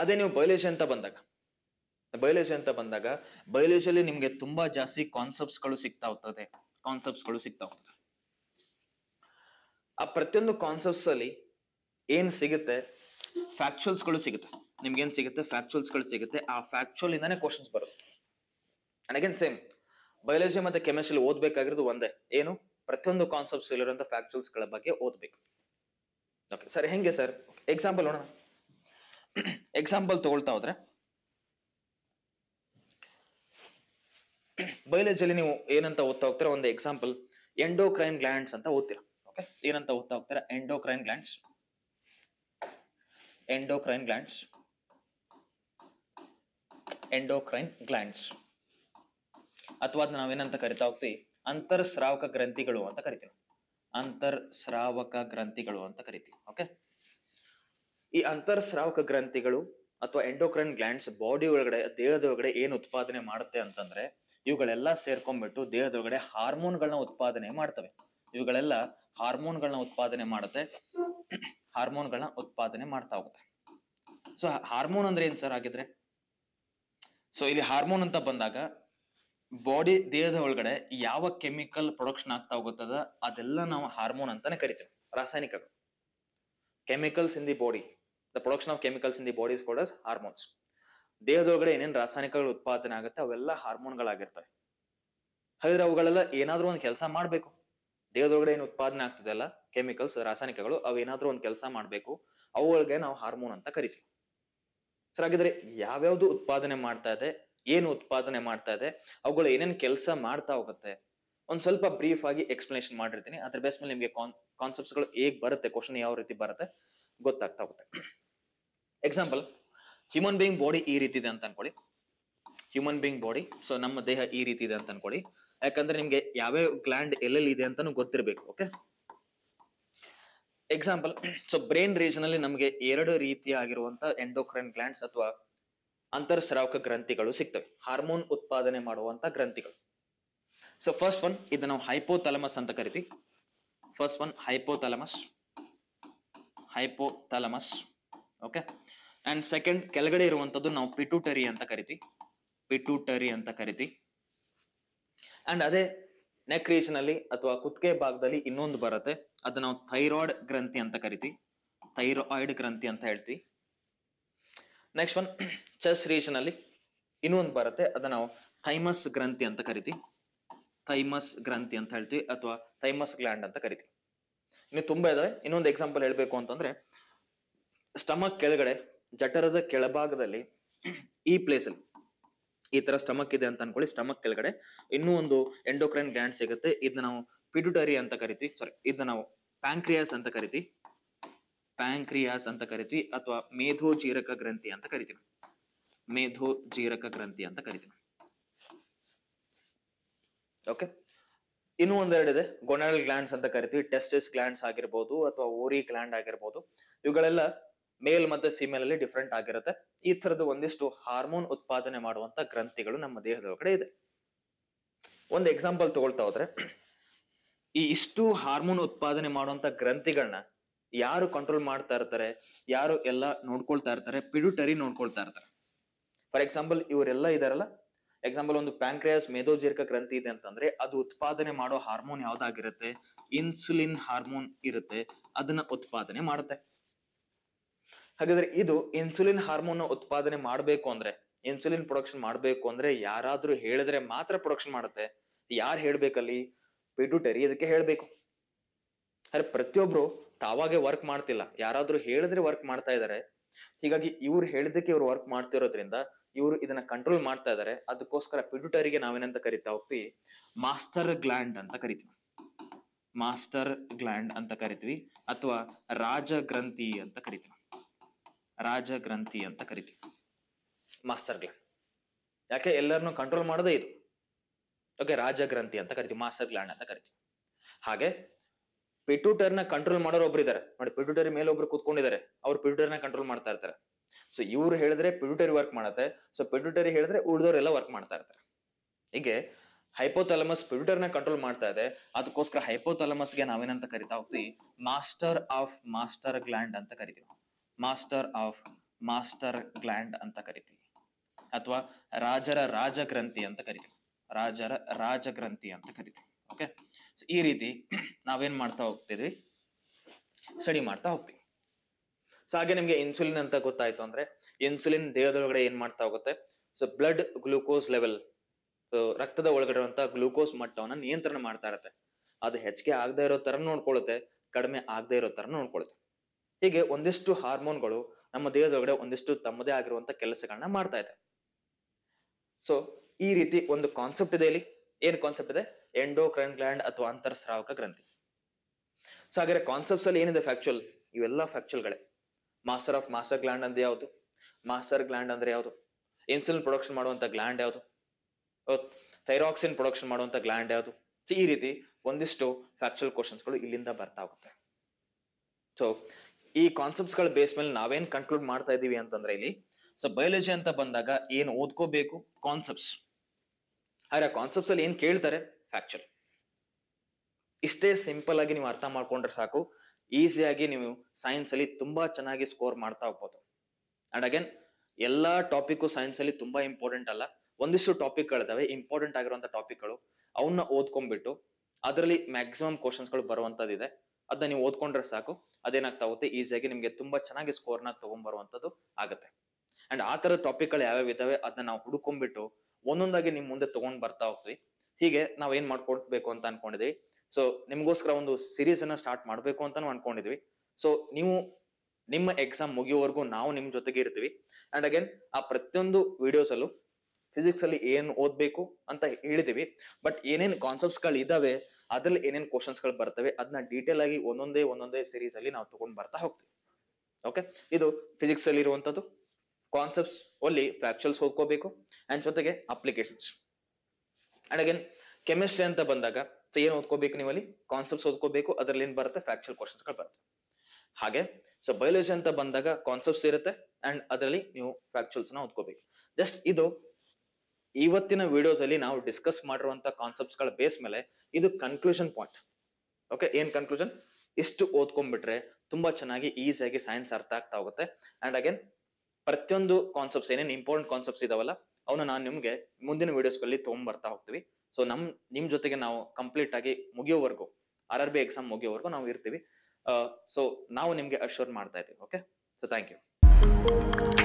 ಅದೇ ನೀವು ಬಯಲಜಿ ಅಂತ ಬಂದಾಗ ಬಯಲಜಿ ಅಂತ ಬಂದಾಗ ಬಯಲಜಿಯಲ್ಲಿ ನಿಮ್ಗೆ ತುಂಬಾ ಜಾಸ್ತಿ ಕಾನ್ಸೆಪ್ಟ್ಸ್ ಗಳು ಸಿಗ್ತಾ ಹೋಗ್ತದೆ ಕಾನ್ಸೆಪ್ಟ್ಸ್ ಗಳು ಸಿಗ್ತಾ ಹೋಗ್ತದೆ ಆ ಪ್ರತಿಯೊಂದು ಕಾನ್ಸೆಪ್ಟ್ಸ್ ಅಲ್ಲಿ ಏನ್ ಸಿಗುತ್ತೆ ಫ್ಯಾಕ್ಚುಯಲ್ಸ್ ಗಳು ಸಿಗುತ್ತೆ ನಿಮ್ಗೆ ಏನ್ ಸಿಗುತ್ತೆ ಫ್ಯಾಕ್ಚುಯಲ್ಸ್ ಗಳು ಸಿಗುತ್ತೆ ಆ ಫ್ಯಾಕ್ಚುಯಲ್ ಇಂದಾನೆ ಕ್ವಶನ್ಸ್ ಬರುತ್ತೆ ಅಂಡ್ ಅಗೇನ್ ಸೇಮ್ ಬಯಾಲಜಿ ಮತ್ತೆ ಕೆಮಿಸ್ಟ್ರಿ ಓದಬೇಕಾಗಿರೋದು ಒಂದೇ ಏನು ಪ್ರತಿಯೊಂದು ಕಾನ್ಸೆಪ್ಟ್ಸ್ ಇಲ್ಲಿರುವಂತ ಫ್ಯಾಕ್ಚುಲ್ಸ್ ಗಳ ಬಗ್ಗೆ ಓದ್ಬೇಕು ಓಕೆ ಸರ್ ಹೆಂಗೆ ಸರ್ ಎಕ್ಸಾಂಪಲ್ ನೋಡೋಣ ಎಕ್ಸಾಂಪಲ್ ತಗೊಳ್ತಾ ಹೋದ್ರೆ ಬಯಾಲಜಿಯಲ್ಲಿ ನೀವು ಏನಂತ ಓದ್ತಾ ಹೋಗ್ತೀರ ಒಂದು ಎಕ್ಸಾಂಪಲ್ ಎಂಡೋಕ್ರೈನ್ ಗ್ಲ್ಯಾಂಡ್ಸ್ ಅಂತ ಓದ್ತೀರ ಓಕೆ ಏನಂತ ಓದ್ತಾ ಹೋಗ್ತೀರಾ endocrine glands endocrine glands endocrine glands ಅಥವಾ ಅದನ್ನ ನಾವೇನಂತ ಕರಿತಾ ಹೋಗ್ತೀವಿ ಅಂತರ್ಸ್ರಾವಕ ಗ್ರಂಥಿಗಳು ಅಂತ ಕರಿತೀವಿ ಅಂತರ್ಸ್ರಾವಕ ಗ್ರಂಥಿಗಳು ಅಂತ ಕರಿತೀವಿ ಓಕೆ ಈ ಅಂತರ್ಸ್ರಾವಕ ಗ್ರಂಥಿಗಳು ಅಥವಾ ಎಂಡೋಕ್ರೈನ್ ಗ್ಲ್ಯಾಂಡ್ಸ್ ಬಾಡಿ ಒಳಗಡೆ ದೇಹದ ಒಳಗಡೆ ಏನ್ ಉತ್ಪಾದನೆ ಮಾಡುತ್ತೆ ಅಂತಂದ್ರೆ ಇವುಗಳೆಲ್ಲ ಸೇರ್ಕೊಂಡ್ಬಿಟ್ಟು ದೇಹದೊಳಗಡೆ ಹಾರ್ಮೋನ್ಗಳನ್ನ ಉತ್ಪಾದನೆ ಮಾಡ್ತವೆ ಇವುಗಳೆಲ್ಲ ಹಾರ್ಮೋನ್ಗಳನ್ನ ಉತ್ಪಾದನೆ ಮಾಡುತ್ತೆ ಹಾರ್ಮೋನ್ಗಳನ್ನ ಉತ್ಪಾದನೆ ಮಾಡ್ತಾ ಹೋಗುತ್ತೆ ಸೊ ಹಾರ್ಮೋನ್ ಅಂದ್ರೆ ಏನ್ ಸರ್ ಆಗಿದ್ರೆ ಸೊ ಇಲ್ಲಿ ಹಾರ್ಮೋನ್ ಅಂತ ಬಂದಾಗ ಬಾಡಿ ದೇಹದ ಒಳಗಡೆ ಯಾವ ಕೆಮಿಕಲ್ ಪ್ರೊಡಕ್ಷನ್ ಆಗ್ತಾ ಹೋಗುತ್ತದ ಅದೆಲ್ಲ ನಾವು ಹಾರ್ಮೋನ್ ಅಂತಾನೆ ಕರಿತೀವಿ ರಾಸಾಯನಿಕಗಳು chemicals in the body the production of chemicals in the body ಕೊಡಸ್ ಹಾರ್ಮೋನ್ಸ್ ದೇಹದೊಳಗಡೆ ಏನೇನು ರಾಸಾಯನಿಕಗಳು ಉತ್ಪಾದನೆ ಆಗುತ್ತೆ ಅವೆಲ್ಲ ಹಾರ್ಮೋನ್ಗಳಾಗಿರ್ತವೆ ಹಾಗಾದ್ರೆ ಅವುಗಳೆಲ್ಲ ಏನಾದ್ರೂ ಒಂದು ಕೆಲಸ ಮಾಡಬೇಕು ದೇಹದೊಳಗಡೆ ಏನು ಉತ್ಪಾದನೆ ಆಗ್ತದೆ ಅಲ್ಲ ಕೆಮಿಕಲ್ಸ್ ರಾಸಾಯನಿಕಗಳು ಅವು ಏನಾದರೂ ಒಂದು ಕೆಲಸ ಮಾಡಬೇಕು ಅವುಗಳಿಗೆ ನಾವು ಹಾರ್ಮೋನ್ ಅಂತ ಕರಿತೀವಿ ಸರ್ ಹಾಗಿದ್ರೆ ಯಾವ್ಯಾವ್ದು ಉತ್ಪಾದನೆ ಮಾಡ್ತಾ ಇದೆ ಏನು ಉತ್ಪಾದನೆ ಮಾಡ್ತಾ ಇದೆ ಅವುಗಳು ಏನೇನು ಕೆಲಸ ಮಾಡ್ತಾ ಹೋಗುತ್ತೆ ಒಂದ್ ಸ್ವಲ್ಪ ಬ್ರೀಫ್ ಆಗಿ ಎಕ್ಸ್ಪ್ಲನೇಷನ್ ಮಾಡಿರ್ತೀನಿ ಅದ್ರ ಬೇಸ್ ಮೇಲೆ ನಿಮಗೆ ಕಾನ್ ಕಾನ್ಸೆಪ್ಟ್ಸ್ಗಳು ಹೇಗ್ ಬರುತ್ತೆ ಕ್ವಶನ್ ಯಾವ ರೀತಿ ಬರುತ್ತೆ ಗೊತ್ತಾಗ್ತಾ ಹೋಗುತ್ತೆ ಎಕ್ಸಾಂಪಲ್ ಹ್ಯೂಮನ್ ಬೀಯಿಂಗ್ ಬಾಡಿ ಈ ರೀತಿ ಇದೆ ಅಂತ ಅನ್ಕೊಳ್ಳಿ ಹ್ಯೂಮನ್ ಬೀಯಿಂಗ್ ಬಾಡಿ ಸೊ ನಮ್ಮ ದೇಹ ಈ ರೀತಿ ಇದೆ ಅಂತ ಅನ್ಕೊಳ್ಳಿ ಯಾಕಂದ್ರೆ ನಿಮ್ಗೆ ಯಾವ್ಯಾವ ಗ್ಲ್ಯಾಂಡ್ ಎಲ್ಲೆಲ್ಲಿ ಇದೆ ಅಂತಾನು ಗೊತ್ತಿರಬೇಕು okay example so brain region ಅಲ್ಲಿ ನಮ್ಗೆ ಎರಡು ರೀತಿಯಾಗಿರುವಂತಹ ಎಂಡೋಕ್ರೈನ್ ಗ್ಲ್ಯಾಂಡ್ಸ್ ಅಥವಾ ಅಂತರ್ಸ್ರಾವಕ ಗ್ರಂಥಿಗಳು ಸಿಗ್ತವೆ ಹಾರ್ಮೋನ್ ಉತ್ಪಾದನೆ ಮಾಡುವಂತ ಗ್ರಂಥಿಗಳು ಸೊ ಫಸ್ಟ್ ಒನ್ ಇದನ್ನ ನಾವು ಹೈಪೋಥಾಲಮಸ್ ಅಂತ ಕರಿತೀವಿ first one hypothalamus hypothalamus okay and second ಕೆಳಗಡೆ ಇರುವಂತದ್ದು ನಾವು ಪಿಟುಟರಿ ಅಂತ ಕರಿತೀವಿ ಪಿಟ್ಯೂಟರಿ ಅಂತ ಕರಿತಿ ಅಂಡ್ ಅದೇ ನೆಕ್ ಅಲ್ಲಿ ಅಥವಾ ಕುತ್ತಿಗೆ ಭಾಗದಲ್ಲಿ ಇನ್ನೊಂದು ಬರುತ್ತೆ ಅದನ್ನ ನಾವು ಥೈರಾಯ್ಡ್ ಗ್ರಂಥಿ ಅಂತ ಕರಿತೀವಿ ಥೈರಾಯ್ಡ್ ಗ್ರಂಥಿ ಅಂತ ಹೇಳ್ತೀವಿ ನೆಕ್ಸ್ಟ್ ಒನ್ ಚೆಸ್ ರೀಜನ್ ಅಲ್ಲಿ ಇನ್ನೂ ಒಂದು ಬರುತ್ತೆ ಅದನ್ನ ನಾವು ಥೈಮಸ್ ಗ್ರಂಥಿ ಅಂತ ಕರಿತೀವಿ ಥೈಮಸ್ ಗ್ರಂಥಿ ಅಂತ ಹೇಳ್ತೀವಿ ಅಥವಾ ಥೈಮಸ್ ಗ್ಲ್ಯಾಂಡ್ ಅಂತ ಕರಿತೀವಿ ಇನ್ನು ತುಂಬಾ ಇದಾವೆ ಇನ್ನೊಂದು ಎಕ್ಸಾಂಪಲ್ ಹೇಳ್ಬೇಕು ಅಂತಂದ್ರೆ ಸ್ಟಮಕ್ ಕೆಳಗಡೆ ಜಠರದ ಕೆಳಭಾಗದಲ್ಲಿ ಈ ಪ್ಲೇಸ್ ಅಲ್ಲಿ ಈ ತರ ಸ್ಟಮಕ್ ಇದೆ ಅಂತ ಅನ್ಕೊಳ್ಳಿ ಸ್ಟಮಕ್ ಕೆಳಗಡೆ ಇನ್ನೂ ಒಂದು ಎಂಡೋಕ್ರೈನ್ ಗ್ಲ್ಯಾಂಡ್ ಸಿಗುತ್ತೆ ಇದನ್ನ ನಾವು ಪಿಡ್ಯುಟರಿ ಅಂತ ಕರಿತೀವಿ ಸಾರಿ ಇದನ್ನ ನಾವು ಪ್ಯಾಂಕ್ರಿಯಾಸ್ ಅಂತ ಕರಿತೀವಿ ಪ್ಯಾಂಕ್ರಿಯಾಸ್ ಅಂತ ಕರಿತೀವಿ ಅಥವಾ ಮೇಧೋ ಜೀರಕ ಗ್ರಂಥಿ ಅಂತ ಕರಿತೀವಿ ಮೇಧೋ ಜೀರಕ ಗ್ರಂಥಿ ಅಂತ ಕರಿತೀವಿ ಓಕೆ ಇನ್ನೂ ಒಂದೆರಡಿದೆ ಗೊನಲ್ ಗ್ಲಾಂಡ್ಸ್ ಅಂತ ಕರಿತೀವಿ ಟೆಸ್ಟಿಸ್ ಗ್ಲಾಂಡ್ಸ್ ಆಗಿರ್ಬೋದು ಅಥವಾ ಓರಿ ಗ್ಲಾಂಡ್ ಆಗಿರ್ಬೋದು ಇವುಗಳೆಲ್ಲ ಮೇಲ್ ಮತ್ತೆ ಫಿಮೇಲ್ ಅಲ್ಲಿ ಡಿಫ್ರೆಂಟ್ ಆಗಿರುತ್ತೆ ಈ ತರದ ಒಂದಿಷ್ಟು ಹಾರ್ಮೋನ್ ಉತ್ಪಾದನೆ ಮಾಡುವಂತ ಗ್ರಂಥಿಗಳು ನಮ್ಮ ದೇಹದ ಒಳಗಡೆ ಇದೆ ಒಂದು ಎಕ್ಸಾಂಪಲ್ ತಗೊಳ್ತಾ ಹೋದ್ರೆ ಈ ಇಷ್ಟು ಹಾರ್ಮೋನ್ ಉತ್ಪಾದನೆ ಮಾಡುವಂತ ಗ್ರಂಥಿಗಳನ್ನ ಯಾರು ಕಂಟ್ರೋಲ್ ಮಾಡ್ತಾ ಇರ್ತಾರೆ ಯಾರು ಎಲ್ಲ ನೋಡ್ಕೊಳ್ತಾ ಇರ್ತಾರೆ ಪಿಡುಟರಿ ನೋಡ್ಕೊಳ್ತಾ ಇರ್ತಾರೆ ಫಾರ್ ಎಕ್ಸಾಂಪಲ್ ಇವರೆಲ್ಲ ಇದಾರಲ್ಲ ಎಕ್ಸಾಂಪಲ್ ಒಂದು ಪ್ಯಾಂಕ್ರಿಯಾಸ್ ಮೇಧೋಜೀರ್ಕ ಗ್ರಂಥಿ ಇದೆ ಅಂತಂದ್ರೆ ಅದು ಉತ್ಪಾದನೆ ಮಾಡೋ ಹಾರ್ಮೋನ್ ಯಾವ್ದಾಗಿರುತ್ತೆ ಇನ್ಸುಲಿನ್ ಹಾರ್ಮೋನ್ ಇರುತ್ತೆ ಅದನ್ನ ಉತ್ಪಾದನೆ ಮಾಡುತ್ತೆ ಹಾಗಾದ್ರೆ ಇದು ಇನ್ಸುಲಿನ್ ಹಾರ್ಮೋನ್ ಉತ್ಪಾದನೆ ಮಾಡಬೇಕು ಅಂದ್ರೆ ಇನ್ಸುಲಿನ್ ಪ್ರೊಡಕ್ಷನ್ ಮಾಡಬೇಕು ಅಂದ್ರೆ ಯಾರಾದ್ರೂ ಹೇಳಿದ್ರೆ ಮಾತ್ರ ಪ್ರೊಡಕ್ಷನ್ ಮಾಡುತ್ತೆ ಯಾರು ಹೇಳ್ಬೇಕಲ್ಲಿ ಪಿಡುಟರಿ ಇದಕ್ಕೆ ಹೇಳ್ಬೇಕು ಅರೆ ಪ್ರತಿಯೊಬ್ರು ತಾವಾಗೆ ವರ್ಕ್ ಮಾಡ್ತಿಲ್ಲ ಯಾರಾದ್ರೂ ಹೇಳಿದ್ರೆ ವರ್ಕ್ ಮಾಡ್ತಾ ಇದ್ದಾರೆ ಹೀಗಾಗಿ ಇವ್ರು ಹೇಳಿದಕ್ಕೆ ಇವ್ರು ವರ್ಕ್ ಮಾಡ್ತಿರೋದ್ರಿಂದ ಇವರು ಇದನ್ನ ಕಂಟ್ರೋಲ್ ಮಾಡ್ತಾ ಇದ್ದಾರೆ ಅದಕ್ಕೋಸ್ಕರ ಪಿಡುಟರಿಗೆ ನಾವೇನಂತ ಕರಿತಾ ಹೋಗ್ತಿವಿ ಮಾಸ್ಟರ್ ಗ್ಲ್ಯಾಂಡ್ ಅಂತ ಕರಿತೀವಿ ಮಾಸ್ಟರ್ ಗ್ಲ್ಯಾಂಡ್ ಅಂತ ಕರಿತೀವಿ ಅಥವಾ ರಾಜ ಗ್ರಂಥಿ ಅಂತ ಕರಿತೀವಿ ರಾಜ ಗ್ರಂಥಿ ಅಂತ ಕರಿತೀವಿ ಮಾಸ್ಟರ್ ಗ್ಲ್ಯಾಂಡ್ ಯಾಕೆ ಎಲ್ಲರನ್ನು ಕಂಟ್ರೋಲ್ ಮಾಡೋದೇ ಇದು ಓಕೆ ರಾಜ ಗ್ರಂಥಿ ಅಂತ ಕರಿತೀವಿ ಮಾಸ್ಟರ್ ಗ್ಲ್ಯಾಂಡ್ ಅಂತ ಕರಿತೀವಿ ಹಾಗೆ ಪಿಟ್ಯೂಟರ್ ನ ಕಂಟ್ರೋಲ್ ಮಾಡೋರು ಒಬ್ರು ಇದಾರೆ ನೋಡಿ ಪಿಟ್ಯೂಟರಿ ಮೇಲೆ ಒಬ್ರು ಕೂತ್ಕೊಂಡಿದ್ದಾರೆ ಅವ್ರು ಪಿಟ್ಯೂಟರ್ ನ ಕಂಟ್ರೋಲ್ ಮಾಡ್ತಾ ಇರ್ತಾರೆ ಸೊ ಇವ್ರು ಹೇಳಿದ್ರೆ ಪಿಟ್ಯೂಟರಿ ವರ್ಕ್ ಮಾಡತ್ತೆ ಸೊ ಪಿಟ್ಯೂಟರಿ ಹೇಳಿದ್ರೆ ಉಳಿದವರೆಲ್ಲ ವರ್ಕ್ ಮಾಡ್ತಾ ಇರ್ತಾರೆ ಹೀಗೆ ಹೈಪೋಥಾಲಮಸ್ ಪಿಟ್ಯೂಟರ್ ನ ಕಂಟ್ರೋಲ್ ಮಾಡ್ತಾ ಇದೆ ಅದಕ್ಕೋಸ್ಕರ ಹೈಪೋಥಾಲಮಸ್ ಗೆ ನಾವೇನಂತ ಕರಿತಾ ಹೋಗ್ತೀವಿ ಮಾಸ್ಟರ್ ಆಫ್ ಮಾಸ್ಟರ್ ಗ್ಲ್ಯಾಂಡ್ ಅಂತ ಕರಿತೀವಿ ಮಾಸ್ಟರ್ ಆಫ್ ಮಾಸ್ಟರ್ ಗ್ಲ್ಯಾಂಡ್ ಅಂತ ಕರಿತೀವಿ ಅಥವಾ ರಾಜರ ರಾಜಗ್ರಂಥಿ ಅಂತ ಕರಿತೀವಿ ರಾಜರ ರಾಜಗ್ರಂಥಿ ಅಂತ ಕರಿತೀವಿ ಓಕೆ ಸೊ ಈ ರೀತಿ ನಾವೇನ್ ಮಾಡ್ತಾ ಹೋಗ್ತಿದ್ವಿ ಸ್ಟಡಿ ಮಾಡ್ತಾ ಹೋಗ್ತೀವಿ ಸೊ ಹಾಗೆ ನಿಮ್ಗೆ ಇನ್ಸುಲಿನ್ ಅಂತ ಗೊತ್ತಾಯ್ತು ಅಂದ್ರೆ ಇನ್ಸುಲಿನ್ ದೇಹದೊಳಗಡೆ ಏನ್ ಮಾಡ್ತಾ ಹೋಗುತ್ತೆ ಸೊ ಬ್ಲಡ್ ಗ್ಲೂಕೋಸ್ ಲೆವೆಲ್ ರಕ್ತದ ಒಳಗಡೆ ಇರುವಂತ ಗ್ಲೂಕೋಸ್ ಮಟ್ಟವನ್ನ ನಿಯಂತ್ರಣ ಮಾಡ್ತಾ ಇರತ್ತೆ ಅದು ಹೆಚ್ಚಿಗೆ ಆಗದೆ ಇರೋ ತರ ನೋಡ್ಕೊಳುತ್ತೆ ಕಡಿಮೆ ಆಗದೆ ಇರೋ ತರ ನೋಡ್ಕೊಳುತ್ತೆ ಹೀಗೆ ಒಂದಿಷ್ಟು ಹಾರ್ಮೋನ್ಗಳು ನಮ್ಮ ದೇಹದೊಳಗಡೆ ಒಂದಿಷ್ಟು ತಮ್ಮದೇ ಆಗಿರುವಂತ ಕೆಲಸಗಳನ್ನ ಮಾಡ್ತಾ ಇದೆ ಸೊ ಈ ರೀತಿ ಒಂದು ಕಾನ್ಸೆಪ್ಟ್ ಇದೆ ಇಲ್ಲಿ ಏನ್ ಕಾನ್ಸೆಪ್ಟ್ ಇದೆ ಎಂಡೋಕ್ರೈನ್ ಗ್ಲ್ಯಾಂಡ್ ಅಥವಾ ಅಂತರ್ಸ್ರಾವಕ ಗ್ರಂಥಿ ಸೊ ಹಾಗಾದ್ರೆ ಕಾನ್ಸೆಪ್ಟ್ಸ್ ಅಲ್ಲಿ ಏನಿದೆ ಫ್ಯಾಕ್ಚುಯಲ್ ಇವೆಲ್ಲ ಫ್ಯಾಕ್ಚುಯಲ್ಗಳೇ ಮಾಸ್ಟರ್ ಆಫ್ ಮಾಸ್ಟರ್ ಗ್ಲ್ಯಾಂಡ್ ಅಂದ್ರೆ ಯಾವುದು ಮಾಸ್ಟರ್ ಗ್ಲ್ಯಾಂಡ್ ಅಂದ್ರೆ ಯಾವುದು ಇನ್ಸುಲಿನ್ ಪ್ರೊಡಕ್ಷನ್ ಮಾಡುವಂತ ಗ್ಲ್ಯಾಂಡ್ ಯಾವುದು ಥೈರಾಕ್ಸಿನ್ ಪ್ರೊಡಕ್ಷನ್ ಮಾಡುವಂತ ಗ್ಲ್ಯಾಂಡ್ ಯಾವುದು ಈ ರೀತಿ ಒಂದಿಷ್ಟು ಫ್ಯಾಕ್ಚುಯಲ್ ಕ್ವಶನ್ಸ್ಗಳು ಇಲ್ಲಿಂದ ಬರ್ತಾ ಹೋಗುತ್ತೆ ಸೊ ಈ ಕಾನ್ಸೆಪ್ಟ್ಸ್ ಗಳ ಬೇಸ್ ಮೇಲೆ ನಾವೇನ್ ಕನ್ಕ್ಲೂಡ್ ಮಾಡ್ತಾ ಇದೀವಿ ಅಂತಂದ್ರೆ ಇಲ್ಲಿ ಸೊ ಬಯಾಲಜಿ ಅಂತ ಬಂದಾಗ ಏನ್ ಓದ್ಕೋಬೇಕು ಕಾನ್ಸೆಪ್ಟ್ಸ್ ಆದ್ರೆ ಕಾನ್ಸೆಪ್ಟ್ಸ್ ಅಲ್ಲಿ ಏನ್ ಕೇಳ್ತಾರೆ ಆಕ್ಚುಲಿ ಇಷ್ಟೇ ಸಿಂಪಲ್ ಆಗಿ ನೀವು ಅರ್ಥ ಮಾಡ್ಕೊಂಡ್ರೆ ಸಾಕು ಈಸಿಯಾಗಿ ನೀವು ಸೈನ್ಸ್ ಅಲ್ಲಿ ತುಂಬಾ ಚೆನ್ನಾಗಿ ಸ್ಕೋರ್ ಮಾಡ್ತಾ ಹೋಗ್ಬೋದು ಅಂಡ್ ಅಗೇನ್ ಎಲ್ಲ ಟಾಪಿಕ್ ಸೈನ್ಸ್ ಅಲ್ಲಿ ತುಂಬಾ ಇಂಪಾರ್ಟೆಂಟ್ ಅಲ್ಲ ಒಂದಿಷ್ಟು ಟಾಪಿಕ್ ಗಳಿದಾವೆ ಇಂಪಾರ್ಟೆಂಟ್ ಆಗಿರುವಂತ ಟಾಪಿಕ್ ಗಳು ಅವನ್ನ ಓದ್ಕೊಂಡ್ಬಿಟ್ಟು ಅದರಲ್ಲಿ ಮ್ಯಾಕ್ಸಿಮಮ್ ಕ್ವಶನ್ಸ್ ಗಳು ಬರುವಂತದ್ದಿದೆ ಅದನ್ನ ನೀವು ಓದ್ಕೊಂಡ್ರೆ ಸಾಕು ಅದೇನಾಗ್ತಾ ಹೋಗುತ್ತೆ ಈಸಿಯಾಗಿ ನಿಮ್ಗೆ ತುಂಬಾ ಚೆನ್ನಾಗಿ ಸ್ಕೋರ್ ನ ತಗೊಂಡ್ಬರುವಂತದ್ದು ಆಗುತ್ತೆ ಅಂಡ್ ಆ ಥರದ ಟಾಪಿಕ್ ಗಳು ಯಾವ್ಯಾವ ಇದಾವೆ ಅದನ್ನ ನಾವು ಹುಡ್ಕೊಂಡ್ಬಿಟ್ಟು ಒಂದೊಂದಾಗಿ ನಿಮ್ ಮುಂದೆ ತಗೊಂಡ್ ಬರ್ತಾ ಹೋಗ್ತೀವಿ ಹೀಗೆ ನಾವು ಏನ್ ಮಾಡ್ಕೊಡ್ಬೇಕು ಅಂತ ಅನ್ಕೊಂಡಿದ್ವಿ ಸೊ ನಿಮ್ಗೋಸ್ಕರ ಒಂದು ಸಿರೀಸ್ ಅನ್ನ ಸ್ಟಾರ್ಟ್ ಮಾಡ್ಬೇಕು ನಾವು ಅನ್ಕೊಂಡಿದ್ವಿ ಸೊ ನೀವು ನಿಮ್ಮ ಎಕ್ಸಾಮ್ ಮುಗಿಯೋವರೆಗೂ ನಾವು ನಿಮ್ ಜೊತೆಗೆ ಇರ್ತೀವಿ ಅಂಡ್ ಅಗೇನ್ ಆ ಪ್ರತಿಯೊಂದು ವಿಡಿಯೋಸ್ ಅಲ್ಲೂ ಫಿಸಿಕ್ಸ್ ಅಲ್ಲಿ ಏನ್ ಓದ್ಬೇಕು ಅಂತ ಹೇಳಿದೀವಿ ಬಟ್ ಏನೇನ್ ಕಾನ್ಸೆಪ್ಟ್ಸ್ ಗಳು ಇದಾವೆ ಅದ್ರಲ್ಲಿ ಏನೇನ್ ಕ್ವಶನ್ಸ್ ಗಳು ಬರ್ತವೆ ಅದನ್ನ ಡೀಟೇಲ್ ಆಗಿ ಒಂದೊಂದೇ ಒಂದೊಂದೇ ಸೀರೀಸ್ ಅಲ್ಲಿ ನಾವು ತಗೊಂಡ್ ಬರ್ತಾ ಹೋಗ್ತೀವಿ ಓಕೆ ಇದು ಫಿಸಿಕ್ಸ್ ಅಲ್ಲಿ ಇರುವಂತದ್ದು ಕಾನ್ಸೆಪ್ಟ್ಸ್ ಒಲ್ಲಿ ಫ್ರಾಕ್ಚುಲ್ಸ್ ಓದ್ಕೋಬೇಕು ಅಂಡ್ ಜೊತೆಗೆ ಅಪ್ಲಿಕೇಶನ್ಸ್ ಅಂಡ್ ಅಗೇನ್ ಕೆಮಿಸ್ಟ್ರಿ ಅಂತ ಬಂದಾಗ ಏನು ಓದ್ಕೋಬೇಕು ನೀವಲ್ಲಿ ಕಾನ್ಸೆಪ್ಟ್ಸ್ ಓದ್ಕೋಬೇಕು ಅದ್ರಲ್ಲಿ ಏನು ಬರುತ್ತೆ ಫ್ಯಾಕ್ಚುಯಲ್ ಕ್ವಶನ್ಸ್ ಗಳು ಬರುತ್ತೆ ಹಾಗೆ ಸೊ ಬಯಾಲಜಿ ಅಂತ ಬಂದಾಗ ಕಾನ್ಸೆಪ್ಟ್ಸ್ ಇರುತ್ತೆ ಅಂಡ್ ಅದರಲ್ಲಿ ನೀವು ಫ್ಯಾಕ್ಚುಯಲ್ಸ್ ನ ಓದ್ಕೋಬೇಕು ಜಸ್ಟ್ ಇದು ಇವತ್ತಿನ ವಿಡಿಯೋಸ್ ಅಲ್ಲಿ ನಾವು ಡಿಸ್ಕಸ್ ಮಾಡಿರುವಂತ ಕಾನ್ಸೆಪ್ಟ್ಸ್ ಗಳ ಬೇಸ್ ಮೇಲೆ ಇದು ಕನ್ಕ್ಲೂಷನ್ ಪಾಯಿಂಟ್ ಓಕೆ ಏನ್ ಕನ್ಕ್ಲೂಷನ್ ಇಷ್ಟು ಓದ್ಕೊಂಡ್ಬಿಟ್ರೆ ತುಂಬಾ ಚೆನ್ನಾಗಿ ಈಸಿಯಾಗಿ ಸೈನ್ಸ್ ಅರ್ಥ ಆಗ್ತಾ ಹೋಗುತ್ತೆ ಅಂಡ್ ಅಗೇನ್ ಪ್ರತಿಯೊಂದು ಕಾನ್ಸೆಪ್ಟ್ಸ್ ಏನೇನು ಇಂಪಾರ್ಟೆಂಟ್ ಕಾನ್ಸೆಪ್ಟ್ಸ್ ಇದಾವಲ್ಲ ಅವನ್ನ ನಾನು ನಿಮ್ಗೆ ಮುಂದಿನ ವಿಡಿಯೋಸ್ಗಳಲ್ಲಿ ತೊಗೊಂಡ್ಬರ್ತಾ ಹೋಗ್ತೀವಿ ಸೊ ನಮ್ ನಿಮ್ ಜೊತೆಗೆ ನಾವು ಕಂಪ್ಲೀಟ್ ಆಗಿ ಮುಗಿಯೋವರೆಗೂ ಆರ್ ಆರ್ ಬಿ ಎಕ್ಸಾಮ್ ಮುಗಿಯೋವರೆಗೂ ನಾವು ಇರ್ತೀವಿ ಸೊ ನಾವು ನಿಮ್ಗೆ ಅಶ್ಯೂರ್ ಮಾಡ್ತಾ ಇದ್ದೀವಿ ಓಕೆ ಸೊ ಥ್ಯಾಂಕ್ ಯು